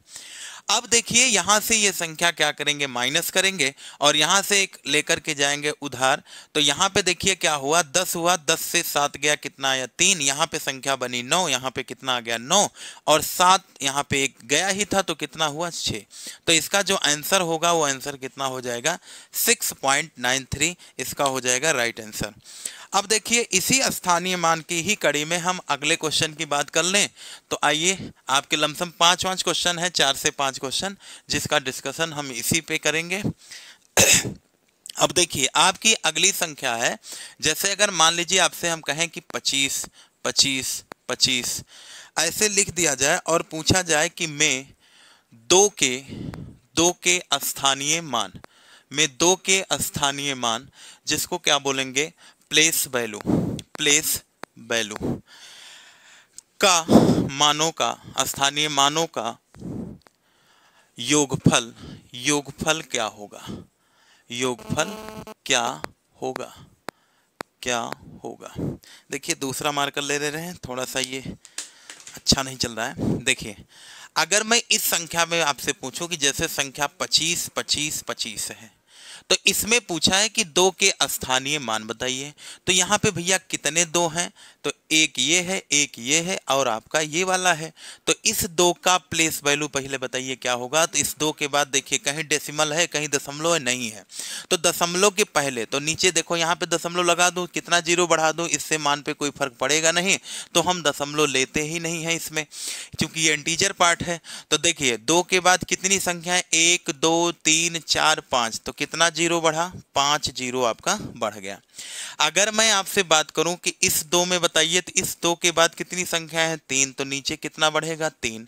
अब देखिए यहां से ये संख्या क्या करेंगे माइनस करेंगे और यहां से एक लेकर के जाएंगे उधार तो यहाँ पे देखिए क्या हुआ दस हुआ दस से सात गया कितना आया तीन यहां पे संख्या बनी नौ यहां पे कितना आ गया नौ और सात यहां पे एक गया ही था तो कितना हुआ छ तो इसका जो आंसर होगा वो आंसर कितना हो जाएगा सिक्स पॉइंट नाइन थ्री इसका हो जाएगा राइट आंसर अब देखिए इसी स्थानीय मान की ही कड़ी में हम अगले क्वेश्चन की बात कर लें तो आइए आपके लमसम पांच पांच क्वेश्चन है चार से पांच क्वेश्चन जिसका डिस्कशन हम इसी पे करेंगे अब देखिए आपकी अगली संख्या है जैसे अगर मान लीजिए आपसे हम कहें कि पच्चीस पच्चीस पच्चीस ऐसे लिख दिया जाए और पूछा जाए कि मैं दो के दो के स्थानीय मान में दो के स्थानीय मान जिसको क्या बोलेंगे प्लेस वैल्यू प्लेस वैल्यू का मानों का स्थानीय मानों का योगफल योगफल क्या होगा योगफल क्या होगा क्या होगा देखिए दूसरा मार्कर ले ले रहे हैं थोड़ा सा ये अच्छा नहीं चल रहा है देखिए अगर मैं इस संख्या में आपसे पूछूं कि जैसे संख्या 25 25 25 है तो इसमें पूछा है कि दो के स्थानीय मान बताइए तो यहाँ पे भैया कितने दो हैं तो एक ये है एक ये है और आपका ये वाला है तो इस दो का प्लेस वैल्यू पहले बताइए क्या होगा तो इस दो के बाद देखिए कहीं डेसिमल है कहीं दशमलव नहीं है तो दशमलव के पहले तो नीचे देखो यहाँ पे दशमलव लगा दूँ कितना जीरो बढ़ा दूँ इससे मान पे कोई फर्क पड़ेगा नहीं तो हम दशमलव लेते ही नहीं है इसमें क्योंकि ये इंटीजर पार्ट है तो देखिए दो के बाद कितनी संख्या है एक दो तीन चार पाँच तो कितना जीरो बढ़ा पांच जीरो आपका बढ़ गया अगर मैं आपसे बात करूं कि इस दो में बताइए तो इस दो के बाद कितनी संख्या है तीन तो नीचे कितना बढ़ेगा तीन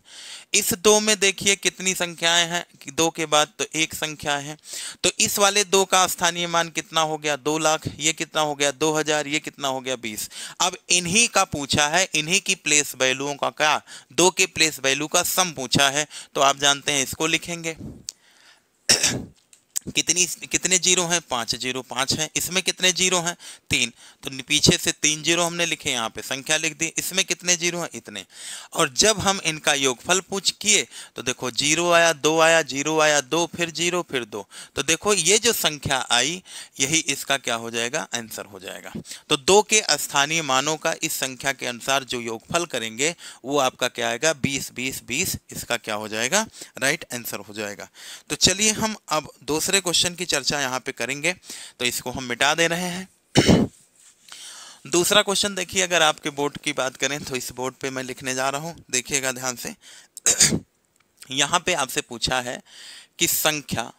इस दो में देखिए कितनी संख्याएं हैं कि दो के बाद तो एक संख्या है तो इस वाले दो का स्थानीय मान कितना हो गया दो लाख ये कितना हो गया दो हजार ये कितना हो गया बीस अब इन्हीं का पूछा है इन्हीं की प्लेस वैल्यूओं का क्या दो के प्लेस वैल्यू का सम पूछा है तो आप जानते हैं इसको लिखेंगे कितनी कितने जीरो हैं पांच जीरो पांच हैं इसमें कितने जीरो हैं तीन तो पीछे से तीन जीरो हमने लिखे यहाँ पे संख्या लिख दी इसमें कितने जीरो हैं इतने और जब हम इनका योगफल पूछ किए तो देखो जीरो आया दो आया जीरो आया दो फिर जीरो फिर दो तो देखो ये जो संख्या आई यही इसका क्या हो जाएगा आंसर हो जाएगा तो दो के स्थानीय मानों का इस संख्या के अनुसार जो योगफल करेंगे वो आपका क्या आएगा बीस बीस बीस इसका क्या हो जाएगा राइट आंसर हो जाएगा तो चलिए हम अब दूसरे दूसरे क्वेश्चन की चर्चा यहाँ पे करेंगे तो इसको हम मिटा दे रहे हैं दूसरा क्वेश्चन देखिए अगर आपके बोर्ड की बात करें तो इस बोर्ड पे मैं लिखने जा रहा हूँ देखिएगा ध्यान से यहाँ पे आपसे पूछा है कि संख्या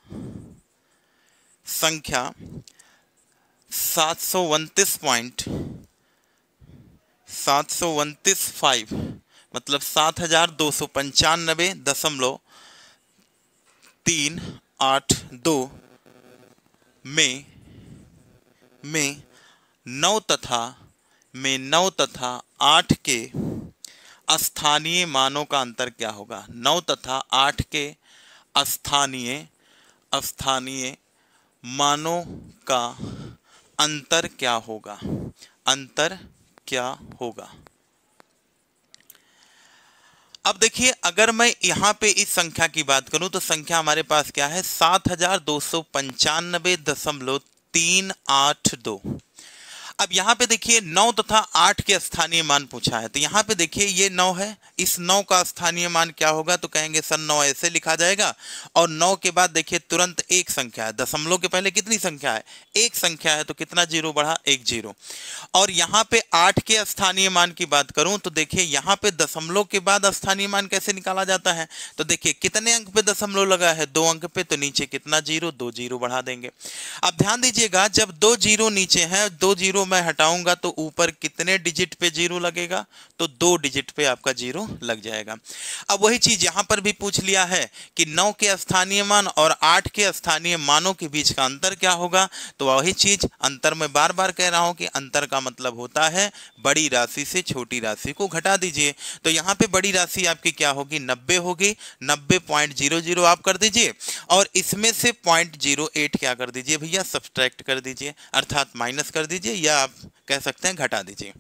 संख्या सात सौ पॉइंट सात मतलब सात हजार दो सौ पंचानबे दशमलव तीन आठ दो में में नौ तथा में नौ तथा आठ के स्थानीय मानों का अंतर क्या होगा नौ तथा आठ के स्थानीय स्थानीय मानों का अंतर क्या होगा अंतर क्या होगा अब देखिए अगर मैं यहाँ पे इस संख्या की बात करूं तो संख्या हमारे पास क्या है सात हजार दो सौ पंचानबे दशमलव तीन आठ दो अब यहाँ पे देखिए नौ तथा आठ के स्थानीय मान पूछा है तो यहाँ पे देखिए ये नौ है इस नौ का स्थानीय मान क्या होगा तो कहेंगे सन नौ ऐसे लिखा जाएगा और नौ के बाद देखिए तुरंत एक संख्या है दशमलव के पहले कितनी संख्या है एक संख्या है तो कितना जीरो बढ़ा एक जीरो और यहाँ पे आठ के स्थानीय मान की बात करूं तो देखिए यहाँ पे दशमलव के बाद स्थानीय मान कैसे निकाला जाता है तो देखिए कितने अंक पे दशमलव लगा है दो अंक पे तो नीचे कितना जीरो दो जीरो बढ़ा देंगे अब ध्यान दीजिएगा जब दो जीरो नीचे है दो जीरो जीरो मैं हटाऊंगा तो ऊपर कितने डिजिट पे जीरो लगेगा तो दो डिजिट पे आपका जीरो लग जाएगा अब वही चीज यहां पर भी पूछ लिया है कि नौ के स्थानीय मान और आठ के स्थानीय मानों के बीच का अंतर क्या होगा तो वही चीज अंतर में बार बार कह रहा हूं कि अंतर का मतलब होता है बड़ी राशि से छोटी राशि को घटा दीजिए तो यहाँ पे बड़ी राशि आपकी क्या होगी नब्बे होगी नब्बे पॉइंट जीरो जीरो आप कर दीजिए और इसमें से पॉइंट जीरो एट क्या कर दीजिए भैया सब्सट्रैक्ट कर दीजिए अर्थात माइनस कर दीजिए या या आप कह सकते हैं घटा दीजिए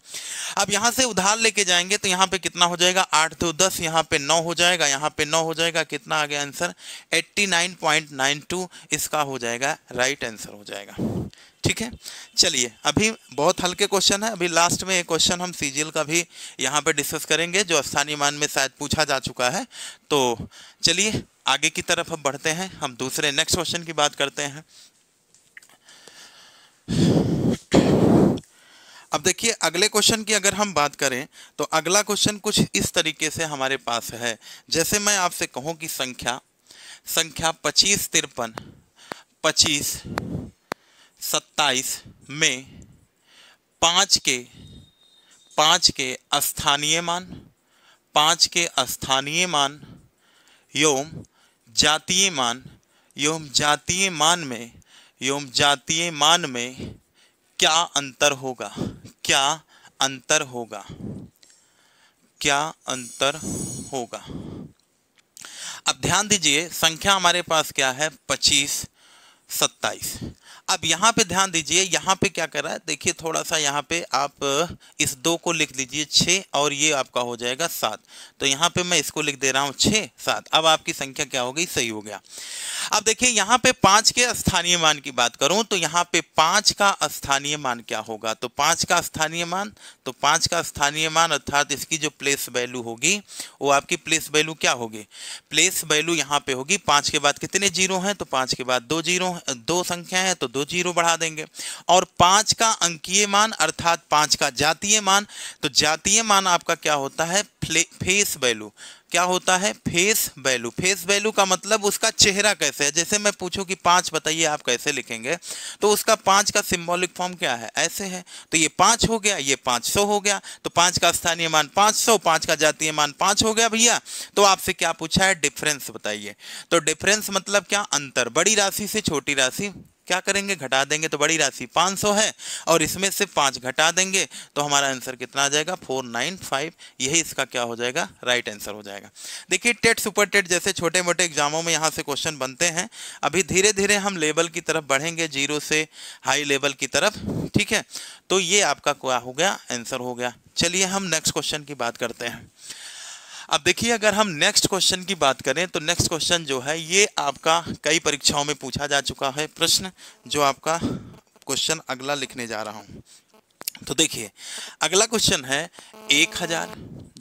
अब यहाँ से उधार लेके जाएंगे तो यहाँ पे कितना हो जाएगा आठ दो दस यहाँ पे नौ हो जाएगा यहाँ पे नौ हो जाएगा कितना आ गया answer eighty nine nine point two इसका हो जाएगा राइट आंसर हो जाएगा ठीक है चलिए अभी बहुत हल्के क्वेश्चन है अभी लास्ट में एक क्वेश्चन हम सीजीएल का भी यहाँ पे डिस्कस करेंगे जो स्थानीय मान में शायद पूछा जा चुका है तो चलिए आगे की तरफ हम बढ़ते हैं हम दूसरे नेक्स्ट क्वेश्चन की बात करते हैं अब देखिए अगले क्वेश्चन की अगर हम बात करें तो अगला क्वेश्चन कुछ इस तरीके से हमारे पास है जैसे मैं आपसे कहूँ कि संख्या संख्या पच्चीस तिरपन पच्चीस सत्ताईस में पाँच के पाँच के स्थानीय मान पाँच के स्थानीय मान एवं जातीय मान एवं जातीय मान में योम जातीय मान में क्या अंतर होगा क्या अंतर होगा क्या अंतर होगा अब ध्यान दीजिए संख्या हमारे पास क्या है पच्चीस सत्ताईस अब यहाँ पे ध्यान दीजिए यहाँ पे क्या कर रहा है देखिए थोड़ा सा यहाँ पे आप इस दो को लिख लीजिए छः और ये आपका हो जाएगा सात तो यहाँ पे मैं इसको लिख दे रहा हूँ छः सात अब आपकी संख्या क्या हो गई सही हो गया अब देखिए यहाँ पे पाँच के स्थानीय मान की बात करूँ तो यहाँ पे पाँच का स्थानीय मान क्या होगा तो पाँच का स्थानीय मान तो पाँच का स्थानीय मान अर्थात इसकी जो प्लेस वैल्यू होगी वो आपकी प्लेस वैल्यू क्या होगी प्लेस वैल्यू यहाँ पे होगी पाँच के बाद कितने जीरो हैं तो पाँच के बाद दो जीरो दो संख्या है तो दो जीरो बढ़ा देंगे और पांच का अंकीय मान अर्थात पांच का जातीय मान तो जातीय मान आपका क्या होता है फेस वैल्यू क्या होता है फेस वैल्यू फेस वैल्यू का मतलब उसका चेहरा कैसे है जैसे मैं पूछूं कि पाँच बताइए आप कैसे लिखेंगे तो उसका पाँच का सिंबॉलिक फॉर्म क्या है ऐसे है तो ये पाँच हो गया ये पाँच सौ हो गया तो पाँच का स्थानीय मान पाँच सौ पाँच का जातीय मान पाँच हो गया भैया तो आपसे क्या पूछा है डिफरेंस बताइए तो डिफरेंस मतलब क्या अंतर बड़ी राशि से छोटी राशि क्या करेंगे घटा देंगे तो बड़ी राशि 500 है और इसमें से पाँच घटा देंगे तो हमारा आंसर कितना आ जाएगा 495 यही इसका क्या हो जाएगा राइट आंसर हो जाएगा देखिए टेट सुपर टेट जैसे छोटे मोटे एग्जामों में यहाँ से क्वेश्चन बनते हैं अभी धीरे धीरे हम लेवल की तरफ बढ़ेंगे जीरो से हाई लेवल की तरफ ठीक है तो ये आपका क्या हो गया आंसर हो गया चलिए हम नेक्स्ट क्वेश्चन की बात करते हैं अब देखिए अगर हम नेक्स्ट क्वेश्चन की बात करें तो नेक्स्ट क्वेश्चन जो है ये आपका कई परीक्षाओं में पूछा जा चुका है प्रश्न जो आपका क्वेश्चन अगला लिखने जा रहा हूँ तो देखिए अगला क्वेश्चन है एक हजार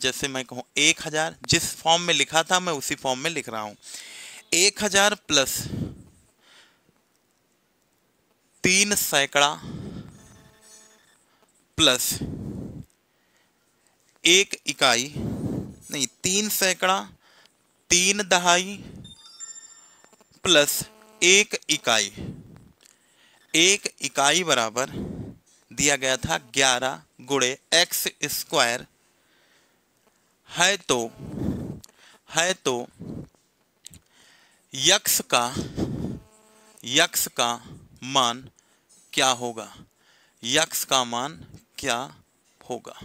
जैसे मैं कहूँ एक हजार जिस फॉर्म में लिखा था मैं उसी फॉर्म में लिख रहा हूँ एक हजार प्लस तीन सैकड़ा प्लस एक इकाई तीन सैकड़ा तीन दहाई प्लस एक इकाई एक इकाई बराबर दिया गया था ग्यारह गुड़े एक्स स्क्वायर है तो है तो यक्ष का यक्ष का मान क्या होगा यक्ष का मान क्या होगा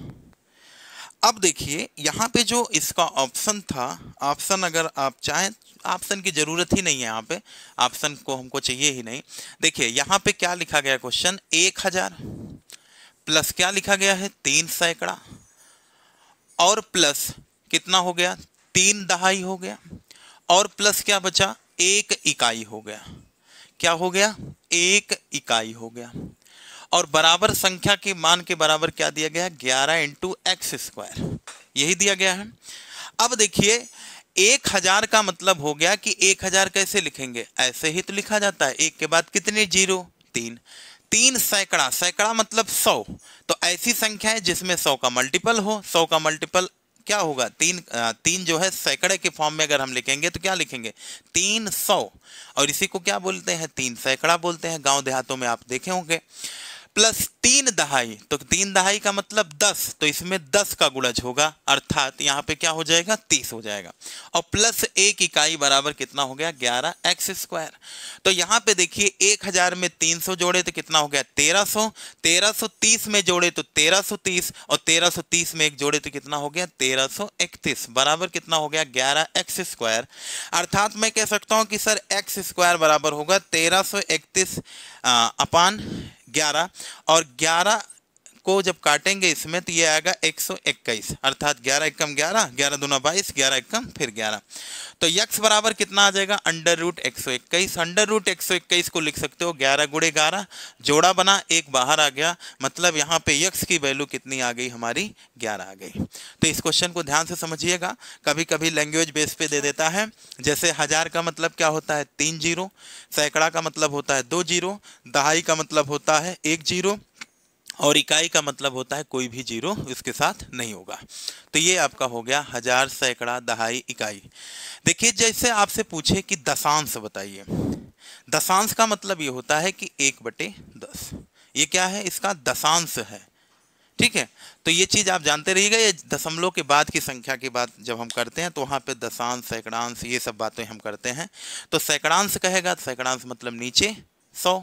अब देखिए यहाँ पे जो इसका ऑप्शन था ऑप्शन अगर आप चाहें ऑप्शन की ज़रूरत ही नहीं है यहाँ पे ऑप्शन को हमको चाहिए ही नहीं देखिए यहाँ पे क्या लिखा गया क्वेश्चन एक हज़ार प्लस क्या लिखा गया है तीन सैकड़ा और प्लस कितना हो गया तीन दहाई हो गया और प्लस क्या बचा एक इकाई हो गया क्या हो गया एक इकाई हो गया और बराबर संख्या के मान के बराबर क्या दिया गया है ग्यारह इंटू एक्स स्क्वायर यही दिया गया है अब देखिए एक हजार का मतलब हो गया कि एक हजार कैसे लिखेंगे ऐसे ही तो लिखा जाता है एक के बाद कितने जीरो तीन तीन सैकड़ा सैकड़ा मतलब सौ तो ऐसी संख्या है जिसमें सौ का मल्टीपल हो सौ का मल्टीपल क्या होगा तीन तीन जो है सैकड़े के फॉर्म में अगर हम लिखेंगे तो क्या लिखेंगे तीन सौ और इसी को क्या बोलते हैं तीन सैकड़ा बोलते हैं गांव देहातों में आप देखे होंगे प्लस तीन दहाई तो तीन दहाई का मतलब दस तो इसमें दस का गुणज होगा अर्थात यहाँ पे क्या हो जाएगा तीस हो जाएगा और प्लस एक इकाई बराबर कितना हो गया ग्यारह एक्स स्क्वायर तो यहाँ पे देखिए एक हजार में तीन सौ जोड़े तो कितना हो गया तेरह सौ तेरह सौ तीस में जोड़े तो तेरह सौ तीस और तेरह सौ तीस में एक जोड़े तो कितना हो गया तेरह सौ इकतीस बराबर कितना हो गया ग्यारह एक्स स्क्वायर अर्थात मैं कह सकता हूँ कि सर एक्स स्क्वायर बराबर होगा तेरह सौ इकतीस अपान ग्यारह और ग्यारह इसको जब काटेंगे इसमें तो ये आएगा 121 अर्थात 11 एकम 11 11 दोनों बाईस ग्यारह एकम फिर 11 तो यक्स बराबर कितना आ जाएगा अंडर रूट एक सौ इक्कीस अंडर रूट एक सौ इक्कीस को लिख सकते हो ग्यारह गुड़े ग्यारह जोड़ा बना एक बाहर आ गया मतलब यहाँ पे यक्स की वैल्यू कितनी आ गई हमारी ग्यारह आ गई तो इस क्वेश्चन को ध्यान से समझिएगा कभी कभी लैंग्वेज बेस पे दे देता है जैसे हजार का मतलब क्या होता है तीन जीरो सैकड़ा का मतलब होता है दो जीरो दहाई का मतलब होता है एक जीरो और इकाई का मतलब होता है कोई भी जीरो इसके साथ नहीं होगा तो ये आपका हो गया हजार सैकड़ा दहाई इकाई देखिए जैसे आपसे पूछे कि दशांश बताइए दशांश का मतलब ये होता है कि एक बटे दस ये क्या है इसका दशांश है ठीक है तो ये चीज़ आप जानते रहिएगा ये दशमलव के बाद की संख्या की बात जब हम करते हैं तो वहाँ पे दशांश सैकड़ांश ये सब बातें हम करते हैं तो सैकड़ांश कहेगा सैकड़ांश मतलब नीचे सौ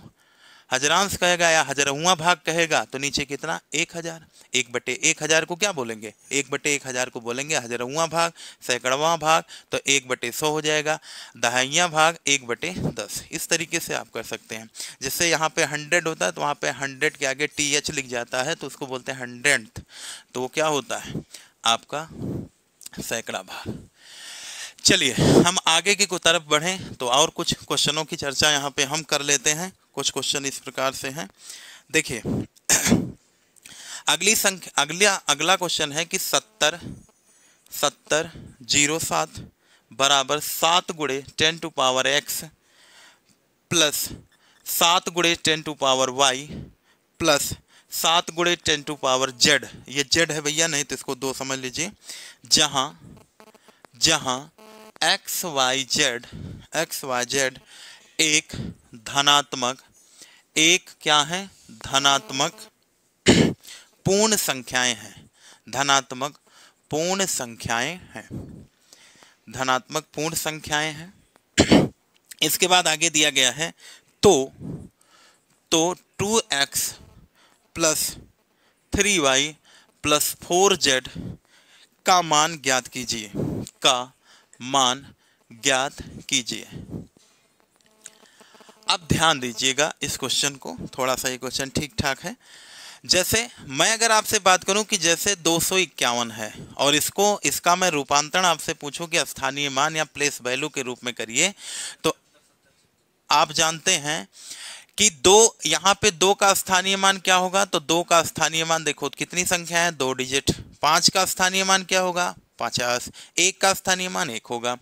हजरांश कहेगा या हजरवा भाग कहेगा तो नीचे कितना एक हजार एक बटे एक हजार को क्या बोलेंगे एक बटे एक हजार को बोलेंगे हजरवा भाग सैकड़वा भाग तो एक बटे सौ हो जाएगा दहाइया भाग एक बटे दस इस तरीके से आप कर सकते हैं जैसे यहाँ पे हंड्रेड होता है तो वहाँ पे हंड्रेड के आगे टी एच लिख जाता है तो उसको बोलते हैं हंड्रेड तो वो क्या होता है आपका सैकड़ा भाग चलिए हम आगे की तरफ बढ़ें तो और कुछ क्वेश्चनों की चर्चा यहाँ पे हम कर लेते हैं कुछ क्वेश्चन इस प्रकार से हैं देखिए अगली संख्या अगला अगला क्वेश्चन है कि सत्तर सत्तर जीरो सात बराबर सात गुड़े ten to power X plus सात गुड़े ten to power Y plus सात गुड़े टेन टू पावर जेड ये जेड है भैया नहीं तो इसको दो समझ लीजिए जहाँ जहाँ X Y Z X Y Z एक धनात्मक एक क्या है धनात्मक पूर्ण संख्याएं हैं धनात्मक पूर्ण संख्याएं हैं धनात्मक पूर्ण संख्याएं हैं इसके बाद आगे दिया गया है तो तो two X plus three Y plus four Z का मान ज्ञात कीजिए का मान ज्ञात कीजिए अब ध्यान दीजिएगा इस क्वेश्चन को थोड़ा सा ये क्वेश्चन ठीक ठाक है जैसे मैं अगर आपसे बात करूं कि जैसे दो है और इसको इसका मैं रूपांतरण आपसे पूछूं कि स्थानीय मान या प्लेस वैल्यू के रूप में करिए तो आप जानते हैं कि दो यहाँ पे दो का स्थानीय मान क्या होगा तो दो का स्थानीय मान देखो कितनी संख्या है दो डिजिट पांच का स्थानीय मान क्या होगा पचास एक का स्थानीय मान एक होगा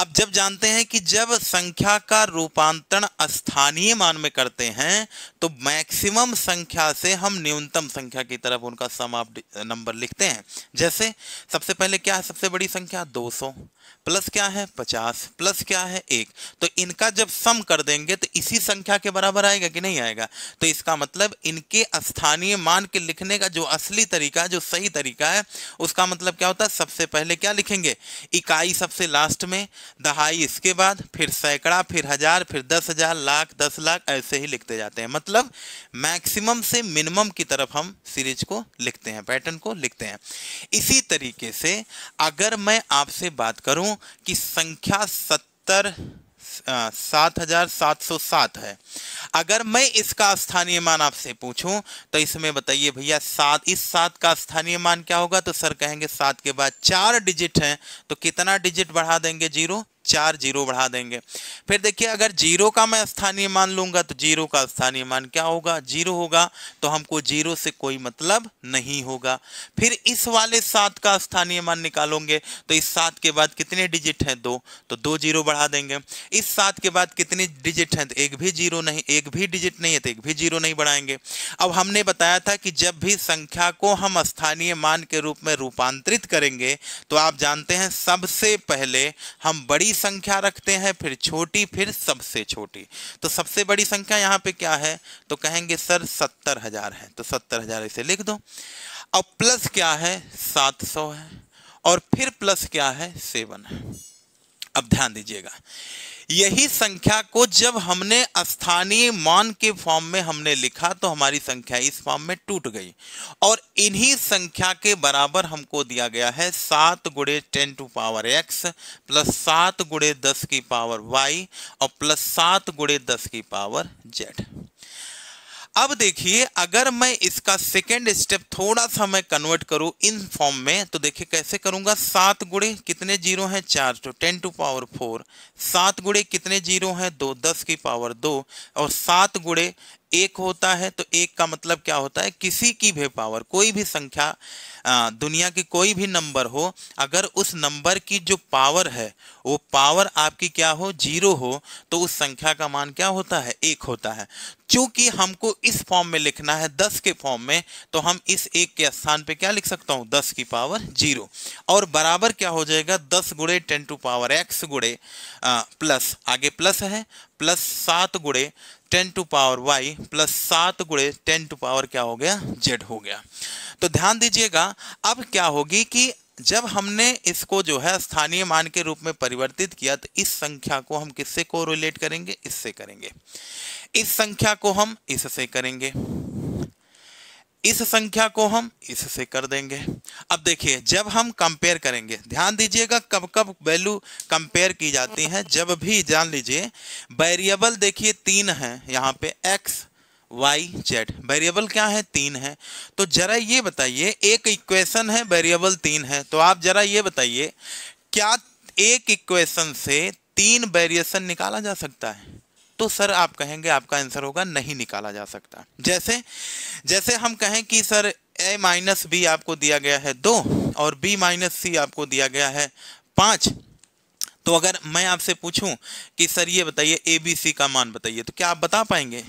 अब जब जानते हैं कि जब संख्या का रूपांतरण स्थानीय मान में करते हैं तो मैक्सिमम संख्या से हम न्यूनतम संख्या की तरफ उनका समाप्त नंबर लिखते हैं जैसे सबसे पहले क्या है सबसे बड़ी संख्या 200 प्लस क्या है पचास प्लस क्या है एक तो इनका जब सम कर देंगे तो इसी संख्या के बराबर आएगा कि नहीं आएगा तो इसका मतलब इनके स्थानीय मान के लिखने का जो असली तरीका जो सही तरीका है उसका मतलब क्या होता है सबसे पहले क्या लिखेंगे इकाई सबसे लास्ट में दहाई इसके बाद फिर सैकड़ा फिर हजार फिर दस हजार लाख दस लाख ऐसे ही लिखते जाते हैं मतलब मैक्सिमम से मिनिमम की तरफ हम सीरीज को लिखते हैं पैटर्न को लिखते हैं इसी तरीके से अगर मैं आपसे बात करूं कि संख्या सत्तर सात हजार सात सौ सात है अगर मैं इसका स्थानीय मान आपसे पूछूं तो इसमें बताइए भैया सात इस सात का स्थानीय मान क्या होगा तो सर कहेंगे सात के बाद चार डिजिट हैं तो कितना डिजिट बढ़ा देंगे जीरो चार जीरो बढ़ा देंगे फिर देखिए अगर जीरो का मैं स्थानीय मान लूंगा तो जीरो का स्थानीय मान क्या होगा जीरो होगा तो हमको जीरो से कोई मतलब नहीं होगा फिर इस वाले सात का स्थानीय मान निकालोगे तो इस सात के बाद कितने डिजिट हैं दो तो दो जीरो बढ़ा देंगे इस सात के बाद कितने डिजिट हैं तो एक भी जीरो नहीं एक भी डिजिट नहीं है तो एक भी जीरो नहीं बढ़ाएंगे अब हमने बताया था कि जब भी संख्या को हम स्थानीय मान के रूप में रूपांतरित करेंगे तो आप जानते हैं सबसे पहले हम बड़ी संख्या रखते हैं फिर छोटी फिर सबसे छोटी तो सबसे बड़ी संख्या यहाँ पे क्या है तो कहेंगे सर सत्तर हजार है तो सत्तर हजार इसे लिख दो अब प्लस क्या है सात सौ है और फिर प्लस क्या है सेवन है अब ध्यान दीजिएगा यही संख्या को जब हमने स्थानीय मान के फॉर्म में हमने लिखा तो हमारी संख्या इस फॉर्म में टूट गई और इन्हीं संख्या के बराबर हमको दिया गया है सात गुड़े ten to power X plus सात गुड़े दस की पावर वाई और प्लस सात गुड़े दस की पावर जेड अब देखिए अगर मैं इसका सेकेंड स्टेप थोड़ा सा मैं कन्वर्ट करूं इन फॉर्म में तो देखिए कैसे करूंगा सात गुड़े कितने जीरो हैं चार तो टेन टू पावर फोर सात गुड़े कितने जीरो हैं दो दस की पावर दो और सात गुड़े एक होता है तो एक का मतलब क्या होता है किसी की भी पावर कोई भी संख्या दुनिया की कोई भी नंबर हो अगर उस नंबर की जो पावर है वो पावर आपकी क्या हो जीरो हो तो उस संख्या का मान क्या होता है एक होता है चूंकि हमको इस फॉर्म में लिखना है दस के फॉर्म में तो हम इस एक के स्थान पे क्या लिख सकता हूँ दस की पावर जीरो और बराबर क्या हो जाएगा दस गुड़े टेन टू पावर एक्स गुड़े आ, प्लस आगे प्लस है प्लस सात गुड़े ten to power Y plus सात गुड़े टेन टू पावर क्या हो गया जेड हो गया तो ध्यान दीजिएगा अब क्या होगी कि जब हमने इसको जो है स्थानीय मान के रूप में परिवर्तित किया तो इस संख्या को हम किससे को रिलेट करेंगे इससे करेंगे इस संख्या को हम इससे करेंगे इस संख्या को हम इससे कर देंगे अब देखिए जब हम कंपेयर करेंगे ध्यान दीजिएगा कब कब वैल्यू कंपेयर की जाती है जब भी जान लीजिए वेरिएबल देखिए तीन है यहाँ पे एक्स वाई जेड वेरिएबल क्या है तीन है तो जरा ये बताइए एक इक्वेशन है वेरिएबल तीन है तो आप जरा ये बताइए क्या एक इक्वेशन से तीन वेरिएशन निकाला जा सकता है तो सर आप कहेंगे आपका आंसर होगा नहीं निकाला जा सकता जैसे जैसे हम कहें कि सर ए माइनस बी आपको दिया गया है दो और बी माइनस सी आपको दिया गया है पाँच तो अगर मैं आपसे पूछूं कि सर ये बताइए ए बी सी का मान बताइए तो क्या आप बता पाएंगे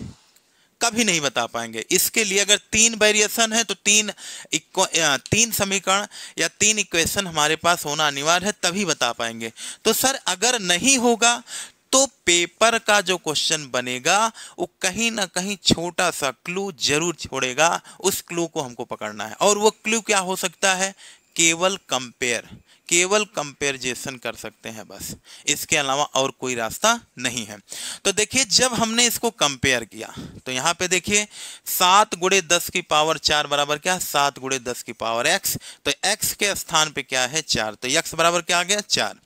कभी नहीं बता पाएंगे इसके लिए अगर तीन वेरिएशन है तो तीन तीन समीकरण या तीन इक्वेशन हमारे पास होना अनिवार्य है तभी बता पाएंगे तो सर अगर नहीं होगा तो पेपर का जो क्वेश्चन बनेगा वो कहीं ना कहीं छोटा सा क्लू जरूर छोड़ेगा उस क्लू को हमको पकड़ना है और वो क्लू क्या हो सकता है केवल कंपेयर केवल कंपेरिजेशन कर सकते हैं बस इसके अलावा और कोई रास्ता नहीं है तो देखिए जब हमने इसको कंपेयर किया तो यहाँ पे देखिए सात गुड़े दस की पावर चार बराबर क्या सात गुड़े दस की पावर एक्स तो एक्स के स्थान पे क्या है चार तो एक्स बराबर क्या आ गया चार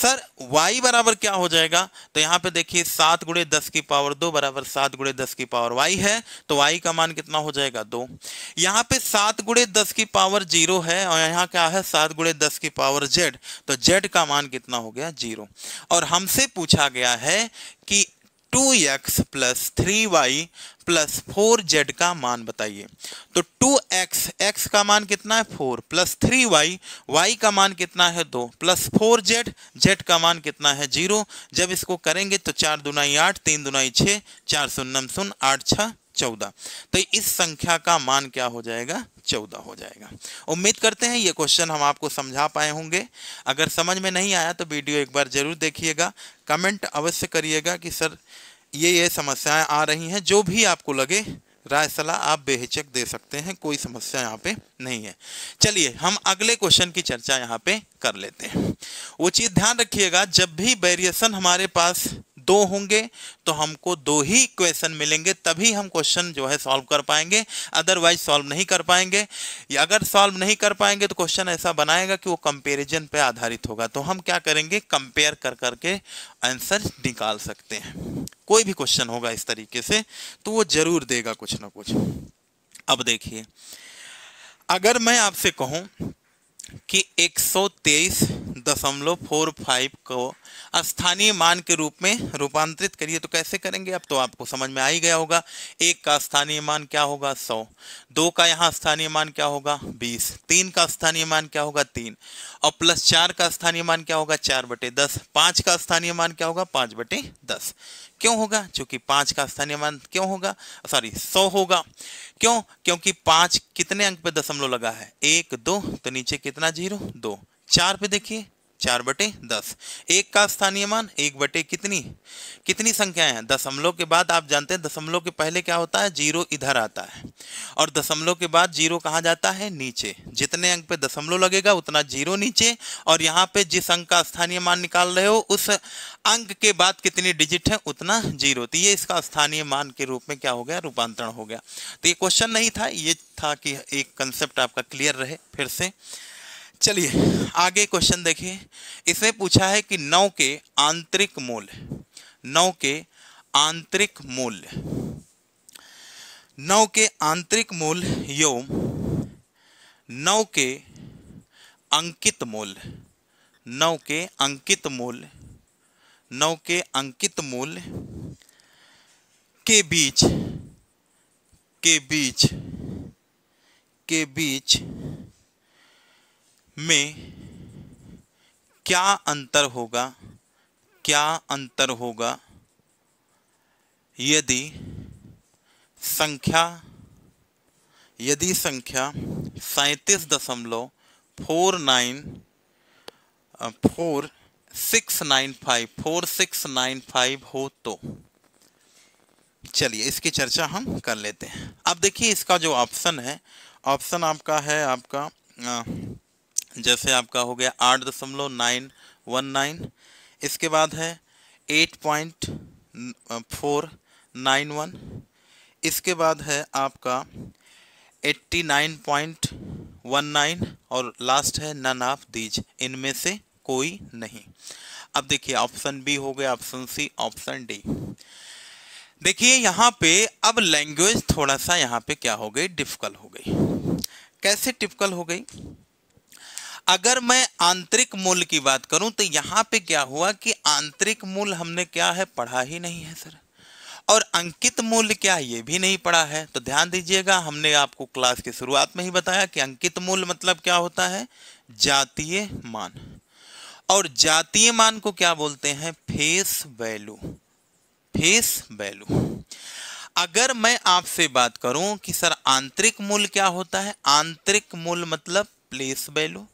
सर वाई बराबर क्या हो जाएगा तो यहाँ पे देखिए सात गुड़े दस की पावर दो बराबर सात गुड़े दस की पावर वाई है तो वाई का मान कितना हो जाएगा दो यहाँ पे सात गुड़े दस की पावर जीरो है और यहाँ क्या है सात गुड़े दस की पावर पावर जेड तो जेड का मान कितना हो गया जीरो और हमसे पूछा गया है कि two X plus three Y plus four Z का मान बताइए तो टू एक्स एक्स का मान कितना है four plus three Y Y का मान कितना है दो प्लस फोर जेड जेड का मान कितना है जीरो जब इसको करेंगे तो चार दुनाई आठ तीन दुनाई छः चार शून्य शून्य आठ छः चौदह तो इस संख्या का मान क्या हो जाएगा चौदह हो जाएगा उम्मीद करते हैं ये क्वेश्चन हम आपको समझा पाए होंगे अगर समझ में नहीं आया तो वीडियो एक बार जरूर देखिएगा कमेंट अवश्य करिएगा कि सर ये ये समस्याएं आ रही हैं जो भी आपको लगे राय सलाह आप बेहिचक दे सकते हैं कोई समस्या यहाँ पे नहीं है चलिए हम अगले क्वेश्चन की चर्चा यहाँ पे कर लेते हैं वो चीज़ ध्यान रखिएगा जब भी वेरिएशन हमारे पास दो होंगे तो हमको दो ही इक्वेशन मिलेंगे तभी हम क्वेश्चन जो है सॉल्व कर पाएंगे अदरवाइज सॉल्व नहीं कर पाएंगे या अगर सॉल्व नहीं कर पाएंगे तो क्वेश्चन ऐसा बनाएगा कि वो कंपेरिजन पे आधारित होगा तो हम क्या करेंगे कंपेयर कर करके आंसर निकाल सकते हैं कोई भी क्वेश्चन होगा इस तरीके से तो वो जरूर देगा कुछ ना कुछ अब देखिए अगर मैं आपसे कहूँ कि 123.45 को स्थानीय मान के रूप में रूपांतरित करिए तो कैसे करेंगे अब तो आपको समझ में आ ही गया होगा एक का स्थानीय मान क्या होगा सौ दो का यहाँ स्थानीय मान क्या होगा बीस तीन का स्थानीय मान क्या होगा तीन और प्लस चार का स्थानीय मान क्या होगा चार बटे दस पांच का स्थानीय मान क्या होगा पांच बटे दस क्यों होगा क्योंकि पांच का स्थानीय मान क्यों होगा सॉरी सौ होगा क्यों क्योंकि पांच कितने अंक पे दशमलव लगा है एक दो तो नीचे कितना जीरो दो चार पे देखिए चार बटे दस एक का स्थानीय मान एक बटे कितनी कितनी संख्या है दशमलव के बाद आप जानते हैं दशमलव के पहले क्या होता है जीरो इधर आता है और दशमलव के बाद जीरो कहा जाता है नीचे जितने अंक पे दशमलव लगेगा उतना जीरो नीचे और यहाँ पे जिस अंक का स्थानीय मान निकाल रहे हो उस अंक के बाद कितनी डिजिट है उतना जीरो तो ये इसका स्थानीय मान के रूप में क्या हो गया रूपांतरण हो गया तो ये क्वेश्चन नहीं था ये था कि एक कंसेप्ट आपका क्लियर रहे फिर से चलिए आगे क्वेश्चन देखिए इसमें पूछा है कि नौ के आंतरिक मूल्य नौ के आंतरिक मूल्य नौ के आंतरिक मूल्य यो नौ के अंकित मूल्य नौ के अंकित मूल्य नौ के अंकित मूल्य के बीच के बीच के बीच में क्या अंतर होगा क्या अंतर होगा यदि संख्या यदि संख्या सैंतीस दशमलव four nine four six nine five four six nine five हो तो चलिए इसकी चर्चा हम कर लेते हैं अब देखिए इसका जो ऑप्शन है ऑप्शन आपका है आपका आ, जैसे आपका हो गया आठ दशमलव नाइन वन नाइन इसके बाद है eight point four nine one इसके बाद है आपका eighty nine point one nine और लास्ट है नन ऑफ दीज इनमें से कोई नहीं अब देखिए ऑप्शन बी हो गया ऑप्शन सी ऑप्शन डी देखिए यहाँ पे अब लैंग्वेज थोड़ा सा यहाँ पे क्या हो गई डिफिकल्ट हो गई कैसे टिपिकल हो गई अगर मैं आंतरिक मूल की बात करूं तो यहां पे क्या हुआ कि आंतरिक मूल हमने क्या है पढ़ा ही नहीं है सर और अंकित मूल्य क्या ये भी नहीं पढ़ा है तो ध्यान दीजिएगा हमने आपको क्लास की शुरुआत में ही बताया कि अंकित मूल्य मतलब क्या होता है जातीय मान और जातीय मान को क्या बोलते हैं फेस वैल्यू फेस वैल्यू अगर मैं आपसे बात करूं कि सर आंतरिक मूल क्या होता है आंतरिक मूल मतलब प्लेस वैल्यू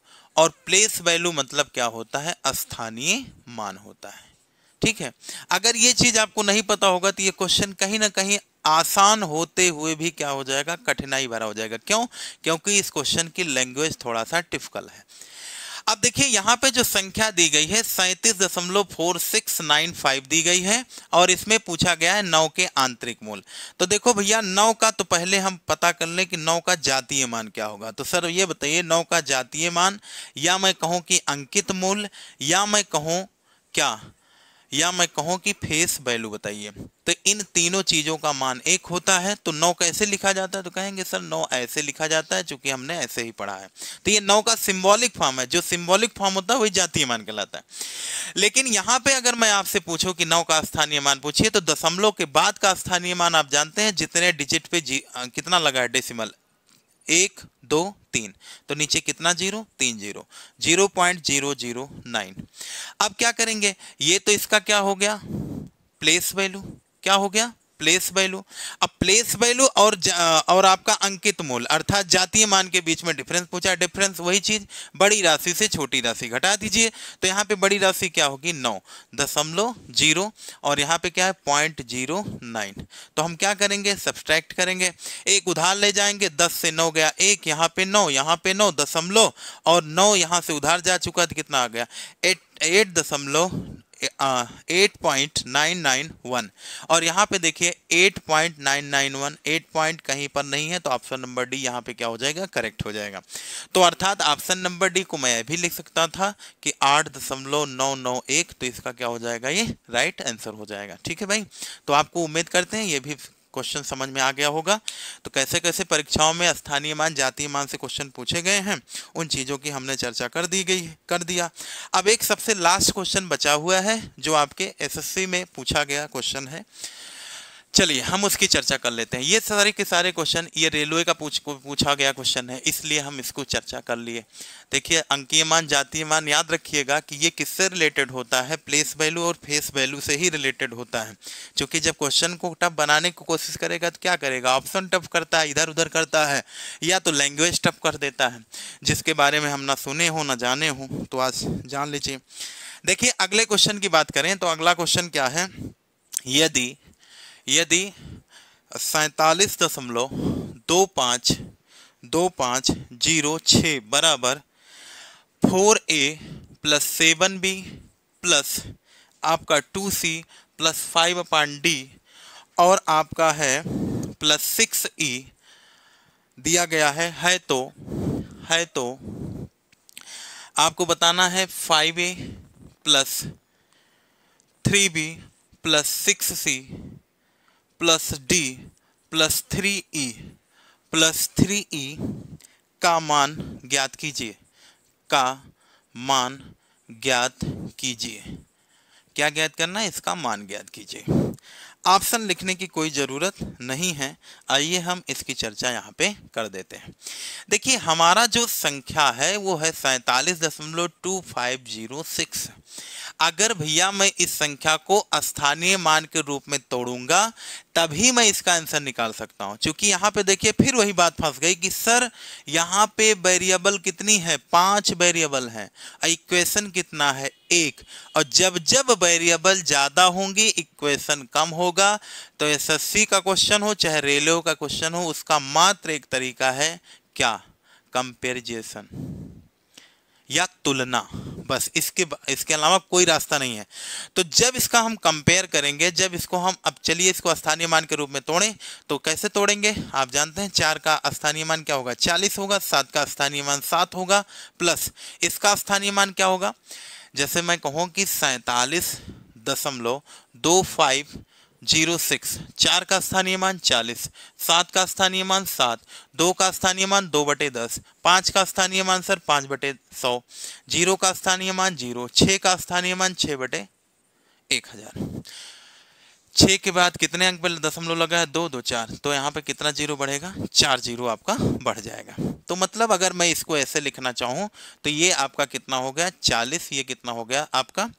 और प्लेस वैल्यू मतलब क्या होता है स्थानीय मान होता है ठीक है अगर ये चीज आपको नहीं पता होगा तो ये क्वेश्चन कहीं ना कहीं आसान होते हुए भी क्या हो जाएगा कठिनाई भरा हो जाएगा क्यों क्योंकि इस क्वेश्चन की लैंग्वेज थोड़ा सा टिफिकल है अब देखिए यहाँ पे जो संख्या दी गई है सैंतीस दशमलव फोर सिक्स नाइन फाइव दी गई है और इसमें पूछा गया है नौ के आंतरिक मूल तो देखो भैया नौ का तो पहले हम पता कर लें कि नौ का जातीय मान क्या होगा तो सर ये बताइए नौ का जातीय मान या मैं कहूँ कि अंकित मूल या मैं कहूँ क्या या मैं कहूं कि फेस वैल्यू बताइए तो इन तीनों चीज़ों का मान एक होता है तो नौ कैसे लिखा जाता है तो कहेंगे सर नौ ऐसे लिखा जाता है चूंकि हमने ऐसे ही पढ़ा है तो ये नौ का सिंबॉलिक फॉर्म है जो सिंबॉलिक फॉर्म होता है वही जातीय मान कहलाता है लेकिन यहाँ पे अगर मैं आपसे पूछू कि नौ का स्थानीय मान पूछिए तो दशमलव के बाद का स्थानीय मान आप जानते हैं जितने डिजिट पे जी, कितना लगा है डेसिमल एक दो तीन तो नीचे कितना जीरो तीन zero zero point zero zero nine अब क्या करेंगे ये तो इसका क्या हो गया प्लेस वैल्यू क्या हो गया प्लेस वैल्यू अब प्लेस वैल्यू और और आपका अंकित मूल अर्थात जातीय मान के बीच में डिफरेंस पूछा डिफरेंस वही चीज बड़ी राशि से छोटी राशि घटा दीजिए तो यहाँ पे बड़ी राशि क्या होगी नौ दशमलव जीरो और यहाँ पे क्या है पॉइंट जीरो नाइन तो हम क्या करेंगे सब्सट्रैक्ट करेंगे एक उधार ले जाएंगे दस से नौ गया एक यहाँ पे नौ यहाँ पे नौ दशमलव और नौ यहाँ से उधार जा चुका तो कितना आ गया एट एट दशमलव 8.991 और यहाँ पे देखिए 8.991 8. पॉइंट कहीं पर नहीं है तो ऑप्शन नंबर डी यहाँ पे क्या हो जाएगा करेक्ट हो जाएगा तो अर्थात ऑप्शन नंबर डी को मैं भी लिख सकता था कि आठ दशमलव नौ नौ एक तो इसका क्या हो जाएगा ये राइट आंसर हो जाएगा ठीक है भाई तो आपको उम्मीद करते हैं ये भी क्वेश्चन समझ में आ गया होगा तो कैसे कैसे परीक्षाओं में स्थानीय मान जातीय मान से क्वेश्चन पूछे गए हैं उन चीज़ों की हमने चर्चा कर दी गई कर दिया अब एक सबसे लास्ट क्वेश्चन बचा हुआ है जो आपके एसएससी में पूछा गया क्वेश्चन है चलिए हम उसकी चर्चा कर लेते हैं ये सारे के सारे क्वेश्चन ये रेलवे का पूछ पूछा गया क्वेश्चन है इसलिए हम इसको चर्चा कर लिए देखिए अंकीयमान जातीयमान याद रखिएगा कि ये किससे रिलेटेड होता है प्लेस वैल्यू और फेस वैल्यू से ही रिलेटेड होता है क्योंकि जब क्वेश्चन को टफ बनाने की कोशिश करेगा तो क्या करेगा ऑप्शन टफ करता है इधर उधर करता है या तो लैंग्वेज टफ कर देता है जिसके बारे में हम ना सुने हों ना जाने हों तो आज जान लीजिए देखिए अगले क्वेश्चन की बात करें तो अगला क्वेश्चन क्या है यदि यदि सैतालीस दशमलव दो पाँच दो पाँच जीरो छ बराबर four A plus seven B plus आपका टू सी प्लस फाइव अपान डी और आपका है प्लस सिक्स ई दिया गया है है तो है तो आपको बताना है five A plus three B plus six C plus D plus three E plus three E का मान ज्ञात कीजिए का मान ज्ञात कीजिए क्या ज्ञात करना है इसका मान ज्ञात कीजिए ऑप्शन लिखने की कोई ज़रूरत नहीं है आइए हम इसकी चर्चा यहाँ पे कर देते हैं देखिए हमारा जो संख्या है वो है सैंतालीस दशमलव टू फाइव जीरो सिक्स अगर भैया मैं इस संख्या को स्थानीय मान के रूप में तोड़ूंगा तभी मैं इसका आंसर निकाल सकता हूं क्योंकि यहां पे देखिए फिर वही बात फंस गई कि सर यहाँ पे वेरिएबल कितनी है पांच वेरिएबल हैं इक्वेशन कितना है एक और जब जब वेरिएबल ज़्यादा होंगी इक्वेशन कम होगा तो एस का क्वेश्चन हो चाहे रेलो का क्वेश्चन हो उसका मात्र एक तरीका है क्या कंपेरिजेशन या तुलना बस इसके इसके अलावा कोई रास्ता नहीं है तो जब इसका हम कंपेयर करेंगे जब इसको हम अब चलिए इसको स्थानीय मान के रूप में तोड़े तो कैसे तोड़ेंगे आप जानते हैं चार का स्थानीय मान क्या होगा चालीस होगा सात का स्थानीय मान सात होगा प्लस इसका स्थानीय मान क्या होगा जैसे मैं कहूँ कि सैतालीस दशमलव दो फाइव जीरो सिक्स चार का स्थानीय मान चालीस सात का स्थानीय मान सात दो का स्थानीय मान दो बटे दस पाँच का स्थानीय मान सर पाँच बटे सौ जीरो का स्थानीय मान जीरो छः का स्थानीय मान छः बटे एक हज़ार छः के बाद कितने अंक पर दशमलव लगा है दो दो चार तो यहाँ पे कितना जीरो बढ़ेगा चार जीरो आपका बढ़ जाएगा तो मतलब अगर मैं इसको ऐसे लिखना चाहूँ तो ये आपका कितना हो गया चालीस ये कितना हो गया आपका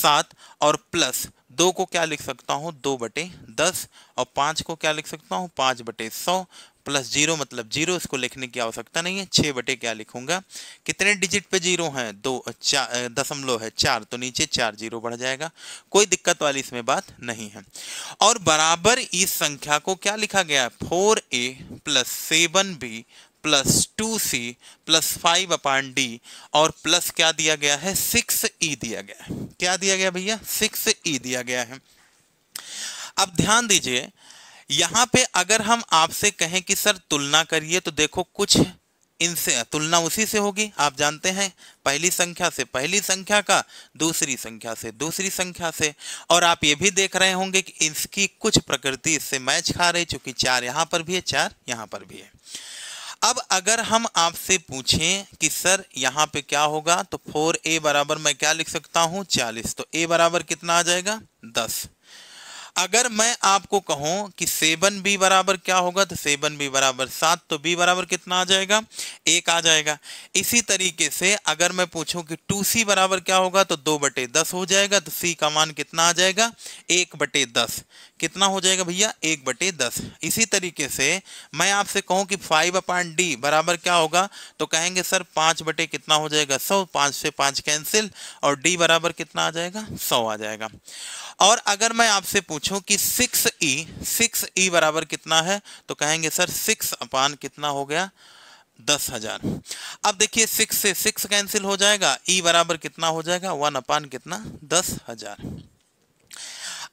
सात और प्लस दो को क्या लिख सकता हूँ दो बटे दस और पाँच को क्या लिख सकता हूँ पाँच बटे सौ प्लस जीरो मतलब जीरो इसको लिखने की आवश्यकता नहीं है छः बटे क्या लिखूंगा कितने डिजिट पे जीरो हैं दो चार दशमलव है चार तो नीचे चार जीरो बढ़ जाएगा कोई दिक्कत वाली इसमें बात नहीं है और बराबर इस संख्या को क्या लिखा गया है four A plus seven B plus two C plus five अपान डी और प्लस क्या दिया गया है सिक्स ई e दिया गया है क्या दिया गया भैया सिक्स ई e दिया गया है अब ध्यान दीजिए यहां पे अगर हम आपसे कहें कि सर तुलना करिए तो देखो कुछ इनसे तुलना उसी से होगी आप जानते हैं पहली संख्या से पहली संख्या का दूसरी संख्या से दूसरी संख्या से और आप ये भी देख रहे होंगे कि इसकी कुछ प्रकृति इससे मैच खा रही चूंकि चार यहां पर भी है चार यहां पर भी है अब अगर हम आपसे पूछें कि सर यहाँ पे क्या होगा तो फोर ए बराबर मैं क्या लिख सकता हूँ चालीस तो ए बराबर कितना आ जाएगा दस अगर मैं आपको कहूं कि सेवन बी बराबर क्या होगा तो सेवन बी बराबर सात तो बी बराबर कितना आ जाएगा एक आ जाएगा इसी तरीके से अगर मैं पूछूं कि टू सी बराबर क्या होगा तो दो बटे दस हो जाएगा तो सी का मान कितना आ जाएगा एक बटे दस कितना हो जाएगा भैया एक बटे दस इसी तरीके से मैं आपसे कहूं कि फाइव अपान डी बराबर क्या होगा तो कहेंगे सर पाँच बटे कितना हो जाएगा सौ पाँच से पाँच कैंसिल और डी बराबर कितना आ जाएगा सौ आ जाएगा और अगर मैं आपसे पूछूं कि सिक्स ई सिक्स ई बराबर कितना है तो कहेंगे सर सिक्स अपान कितना हो गया दस हजार अब देखिए सिक्स से सिक्स कैंसिल हो जाएगा ई e बराबर कितना हो जाएगा वन अपान कितना दस हजार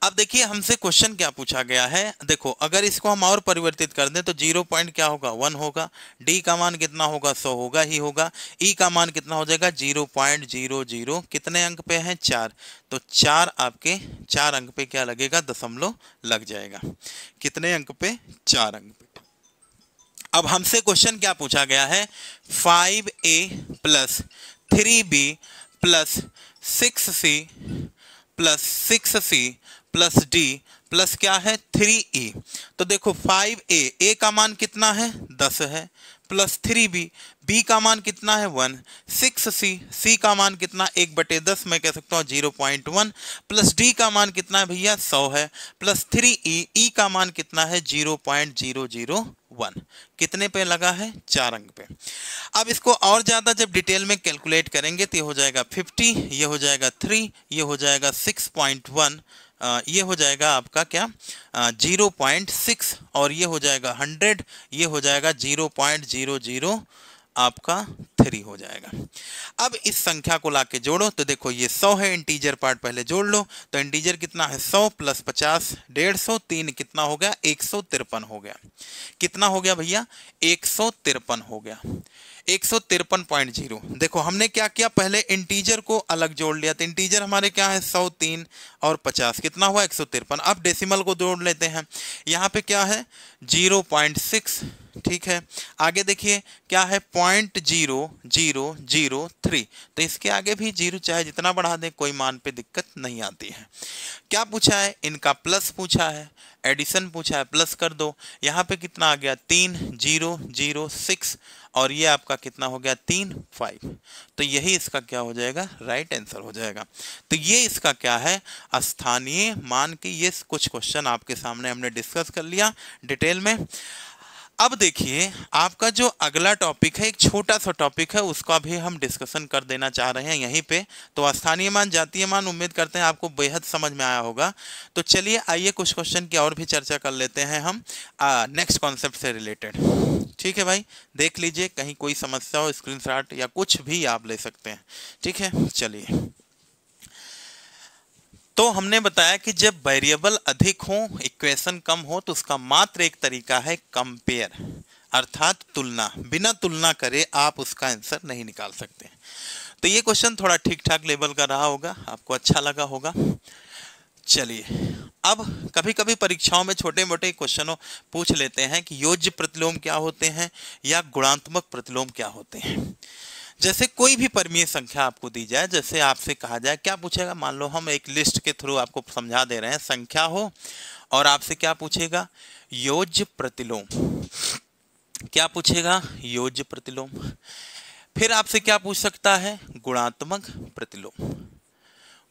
अब देखिए हमसे क्वेश्चन क्या पूछा गया है देखो अगर इसको हम और परिवर्तित कर दें तो जीरो पॉइंट क्या होगा वन होगा डी का मान कितना होगा सौ होगा ही होगा ई e का मान कितना हो जाएगा जीरो पॉइंट जीरो जीरो कितने अंक पे है चार तो चार आपके चार अंक पे क्या लगेगा दशमलव लग जाएगा कितने अंक पे चार अंक पे अब हमसे क्वेश्चन क्या पूछा गया है five A plus three B plus six C plus six C plus D plus क्या है थ्री ई तो देखो फाइव ए ए का मान कितना है दस है प्लस थ्री बी बी का मान कितना है वन सिक्स सी सी का मान कितना एक बटे दस मैं कह सकता हूँ zero point one plus D का मान कितना है भैया सौ है प्लस थ्री ई ई का मान कितना है zero point zero zero one कितने पे लगा है चार अंक पे अब इसको और ज़्यादा जब डिटेल में कैलकुलेट करेंगे तो ये हो जाएगा फिफ्टी ये हो जाएगा थ्री ये हो जाएगा सिक्स पॉइंट वन ये हो जाएगा आपका क्या जीरो पॉइंट सिक्स और ये हो जाएगा हंड्रेड ये हो जाएगा जीरो पॉइंट जीरो जीरो आपका थ्री हो जाएगा अब इस संख्या को लाके जोड़ो तो देखो ये सौ है इंटीजर पार्ट पहले जोड़ लो तो इंटीजर कितना है सौ प्लस पचास डेढ़ सौ तीन कितना हो गया एक सौ तिरपन हो गया कितना हो गया भैया एक सौ तिरपन हो गया एक सौ तिरपन पॉइंट जीरो देखो हमने क्या किया पहले इंटीजर को अलग जोड़ लिया था तो इंटीजर हमारे क्या है सौ तीन और पचास कितना हुआ एक सौ तिरपन अब डेसिमल को जोड़ लेते हैं यहाँ पे क्या है जीरो पॉइंट सिक्स ठीक है आगे देखिए क्या है point zero zero zero three तो इसके आगे भी जीरो चाहे जितना बढ़ा दें कोई मान पे दिक्कत नहीं आती है क्या पूछा है इनका प्लस पूछा है एडिशन पूछा है प्लस कर दो यहाँ पे कितना आ गया तीन जीरो जीरो सिक्स और ये आपका कितना हो गया तीन फाइव तो यही इसका क्या हो जाएगा राइट right आंसर हो जाएगा तो ये इसका क्या है स्थानीय मान के ये कुछ क्वेश्चन आपके सामने हमने डिस्कस कर लिया डिटेल में अब देखिए आपका जो अगला टॉपिक है एक छोटा सा टॉपिक है उसका भी हम डिस्कशन कर देना चाह रहे हैं यहीं पे तो स्थानीय मान जातीय मान उम्मीद करते हैं आपको बेहद समझ में आया होगा तो चलिए आइए कुछ क्वेश्चन की और भी चर्चा कर लेते हैं हम नेक्स्ट कॉन्सेप्ट से रिलेटेड ठीक है भाई देख लीजिए कहीं कोई समस्या हो स्क्रीन या कुछ भी आप ले सकते हैं ठीक है चलिए तो हमने बताया कि जब वेरिएबल अधिक हो इक्वेशन कम हो तो उसका मात्र एक तरीका है कंपेयर अर्थात तुलना बिना तुलना करे आप उसका आंसर नहीं निकाल सकते तो ये क्वेश्चन थोड़ा ठीक ठाक लेवल का रहा होगा आपको अच्छा लगा होगा चलिए अब कभी कभी परीक्षाओं में छोटे मोटे क्वेश्चनों पूछ लेते हैं कि योज्य प्रतिलोम क्या होते हैं या गुणात्मक प्रतिलोम क्या होते हैं जैसे कोई भी परमीय संख्या आपको दी जाए जैसे आपसे कहा जाए क्या पूछेगा मान लो हम एक लिस्ट के थ्रू आपको समझा दे रहे हैं संख्या हो और आपसे क्या पूछेगा योज्य प्रतिलोम क्या पूछेगा योज्य प्रतिलोम फिर आपसे क्या पूछ सकता है गुणात्मक प्रतिलोम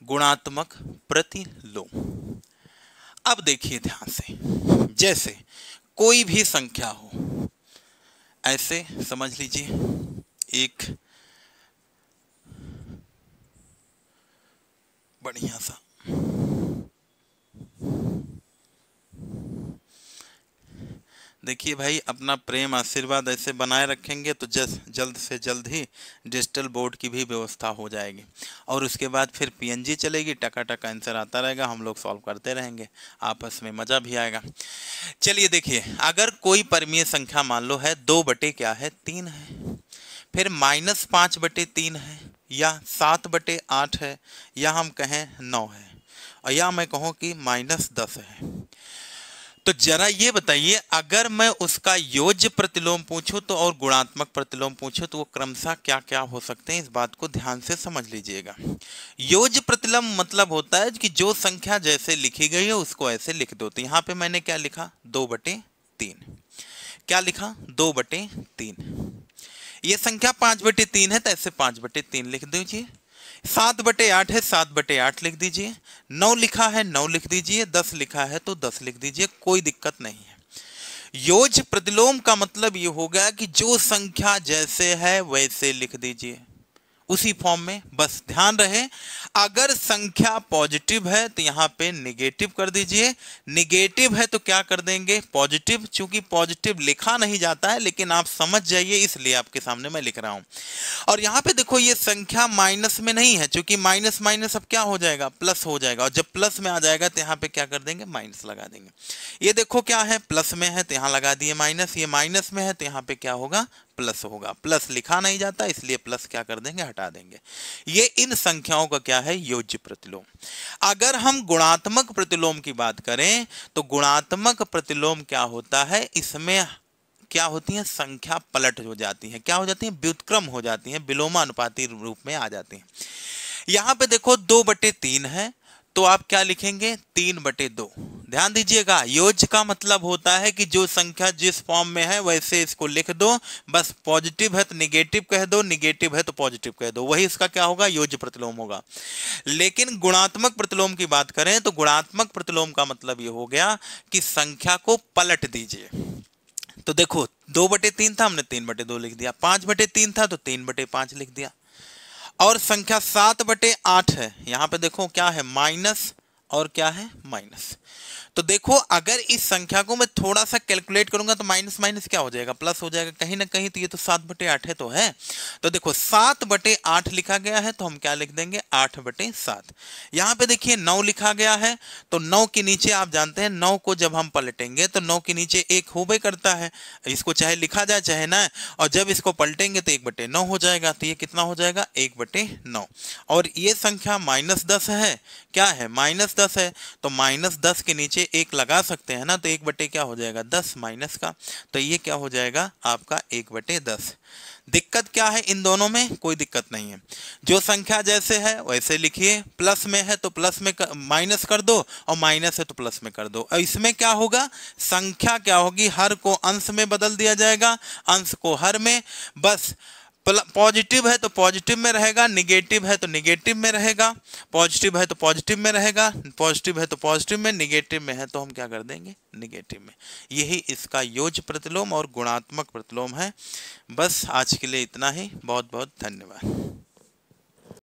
गुणात्मक प्रतिलोम अब देखिए ध्यान से जैसे कोई भी संख्या हो ऐसे समझ लीजिए एक बढ़िया सा देखिए भाई अपना प्रेम आशीर्वाद ऐसे बनाए रखेंगे तो जस जल्द से जल्द ही डिजिटल बोर्ड की भी व्यवस्था हो जाएगी और उसके बाद फिर पीएनजी चलेगी टका टका आंसर आता रहेगा हम लोग सॉल्व करते रहेंगे आपस में मज़ा भी आएगा चलिए देखिए अगर कोई परमीय संख्या मान लो है दो बटे क्या है तीन है फिर माइनस पाँच बटे तीन है या सात बटे आठ है या हम कहें नौ है या मैं कहूँ कि माइनस दस है तो जरा ये बताइए अगर मैं उसका योज्य प्रतिलोम पूछूं तो और गुणात्मक प्रतिलोम पूछूं तो वो क्रमशः क्या क्या हो सकते हैं इस बात को ध्यान से समझ लीजिएगा योज्य प्रतिलोम मतलब होता है कि जो संख्या जैसे लिखी गई है उसको ऐसे लिख दो तो यहाँ पे मैंने क्या लिखा दो बटे तीन क्या लिखा दो बटे तीन ये संख्या पांच बटे तीन है तो ऐसे पांच बटे तीन लिख दीजिए सात बटे आठ है सात बटे आठ लिख दीजिए नौ लिखा है नौ लिख दीजिए दस लिखा है तो दस लिख दीजिए कोई दिक्कत नहीं है योज प्रतिलोम का मतलब ये होगा कि जो संख्या जैसे है वैसे लिख दीजिए उसी फॉर्म में बस ध्यान रहे अगर संख्या पॉजिटिव है तो यहाँ पे निगेटिव कर दीजिए निगेटिव है तो क्या कर देंगे पॉजिटिव चूंकि पॉजिटिव लिखा नहीं जाता है लेकिन आप समझ जाइए इसलिए आपके सामने मैं लिख रहा हूँ और यहाँ पे देखो ये संख्या माइनस में नहीं है चूंकि माइनस माइनस अब क्या हो जाएगा प्लस हो जाएगा और जब प्लस में आ जाएगा तो यहाँ पे क्या कर देंगे माइनस लगा देंगे ये देखो क्या है प्लस में है तो यहाँ लगा दिए माइनस ये माइनस में है तो यहाँ पे क्या होगा प्लस होगा प्लस लिखा नहीं जाता इसलिए प्लस क्या कर देंगे हटा देंगे ये इन संख्याओं का क्या है योज्य प्रतिलोम अगर हम गुणात्मक प्रतिलोम की बात करें तो गुणात्मक प्रतिलोम क्या होता है इसमें क्या होती है संख्या पलट हो जाती है क्या हो जाती है व्युतक्रम हो जाती है विलोमानुपाती रूप में आ जाती है यहां पर देखो दो बटे है तो आप क्या लिखेंगे तीन बटे दो ध्यान दीजिएगा योज का मतलब होता है कि जो संख्या जिस फॉर्म में है वैसे इसको लिख दो बस पॉजिटिव है तो निगेटिव कह दो निगेटिव है तो पॉजिटिव कह दो वही इसका क्या होगा योज प्रतिलोम होगा लेकिन गुणात्मक प्रतिलोम की बात करें तो गुणात्मक प्रतिलोम का मतलब ये हो गया कि संख्या को पलट दीजिए तो देखो दो बटे तीन था हमने तीन बटे दो लिख दिया पांच बटे तीन था तो तीन बटे पांच लिख दिया और संख्या सात बटे आठ है यहां पे देखो क्या है माइनस और क्या है माइनस तो देखो अगर इस संख्या को मैं थोड़ा सा कैलकुलेट करूंगा तो माइनस माइनस क्या हो जाएगा प्लस हो जाएगा कहीं ना कहीं तो ये तो सात बटे आठ है तो है तो देखो सात बटे आठ लिखा गया है तो हम क्या लिख देंगे आठ बटे सात यहाँ पे देखिए नौ लिखा गया है तो नौ के नीचे आप जानते हैं नौ को जब हम पलटेंगे तो नौ के नीचे एक हो करता है इसको चाहे लिखा जाए चाहे ना और जब इसको पलटेंगे तो एक बटे नौ हो जाएगा तो ये कितना हो जाएगा एक बटे नौ और ये संख्या माइनस दस है क्या है माइनस दस है तो माइनस दस के नीचे एक लगा सकते हैं ना तो एक बटे क्या हो जाएगा दस माइनस का तो ये क्या हो जाएगा आपका एक बटे दस दिक्कत क्या है इन दोनों में कोई दिक्कत नहीं है जो संख्या जैसे है वैसे लिखिए प्लस में है तो प्लस में कर, माइनस कर दो और माइनस है तो प्लस में कर दो और इसमें क्या होगा संख्या क्या होगी हर को अंश में बदल दिया जाएगा अंश को हर में बस पॉजिटिव है तो पॉजिटिव में रहेगा निगेटिव है तो निगेटिव में रहेगा पॉजिटिव है तो पॉजिटिव में रहेगा पॉजिटिव है तो पॉजिटिव में निगेटिव में है तो हम क्या कर देंगे निगेटिव में यही इसका योज प्रतिलोम और गुणात्मक प्रतिलोम है बस आज के लिए इतना ही बहुत बहुत धन्यवाद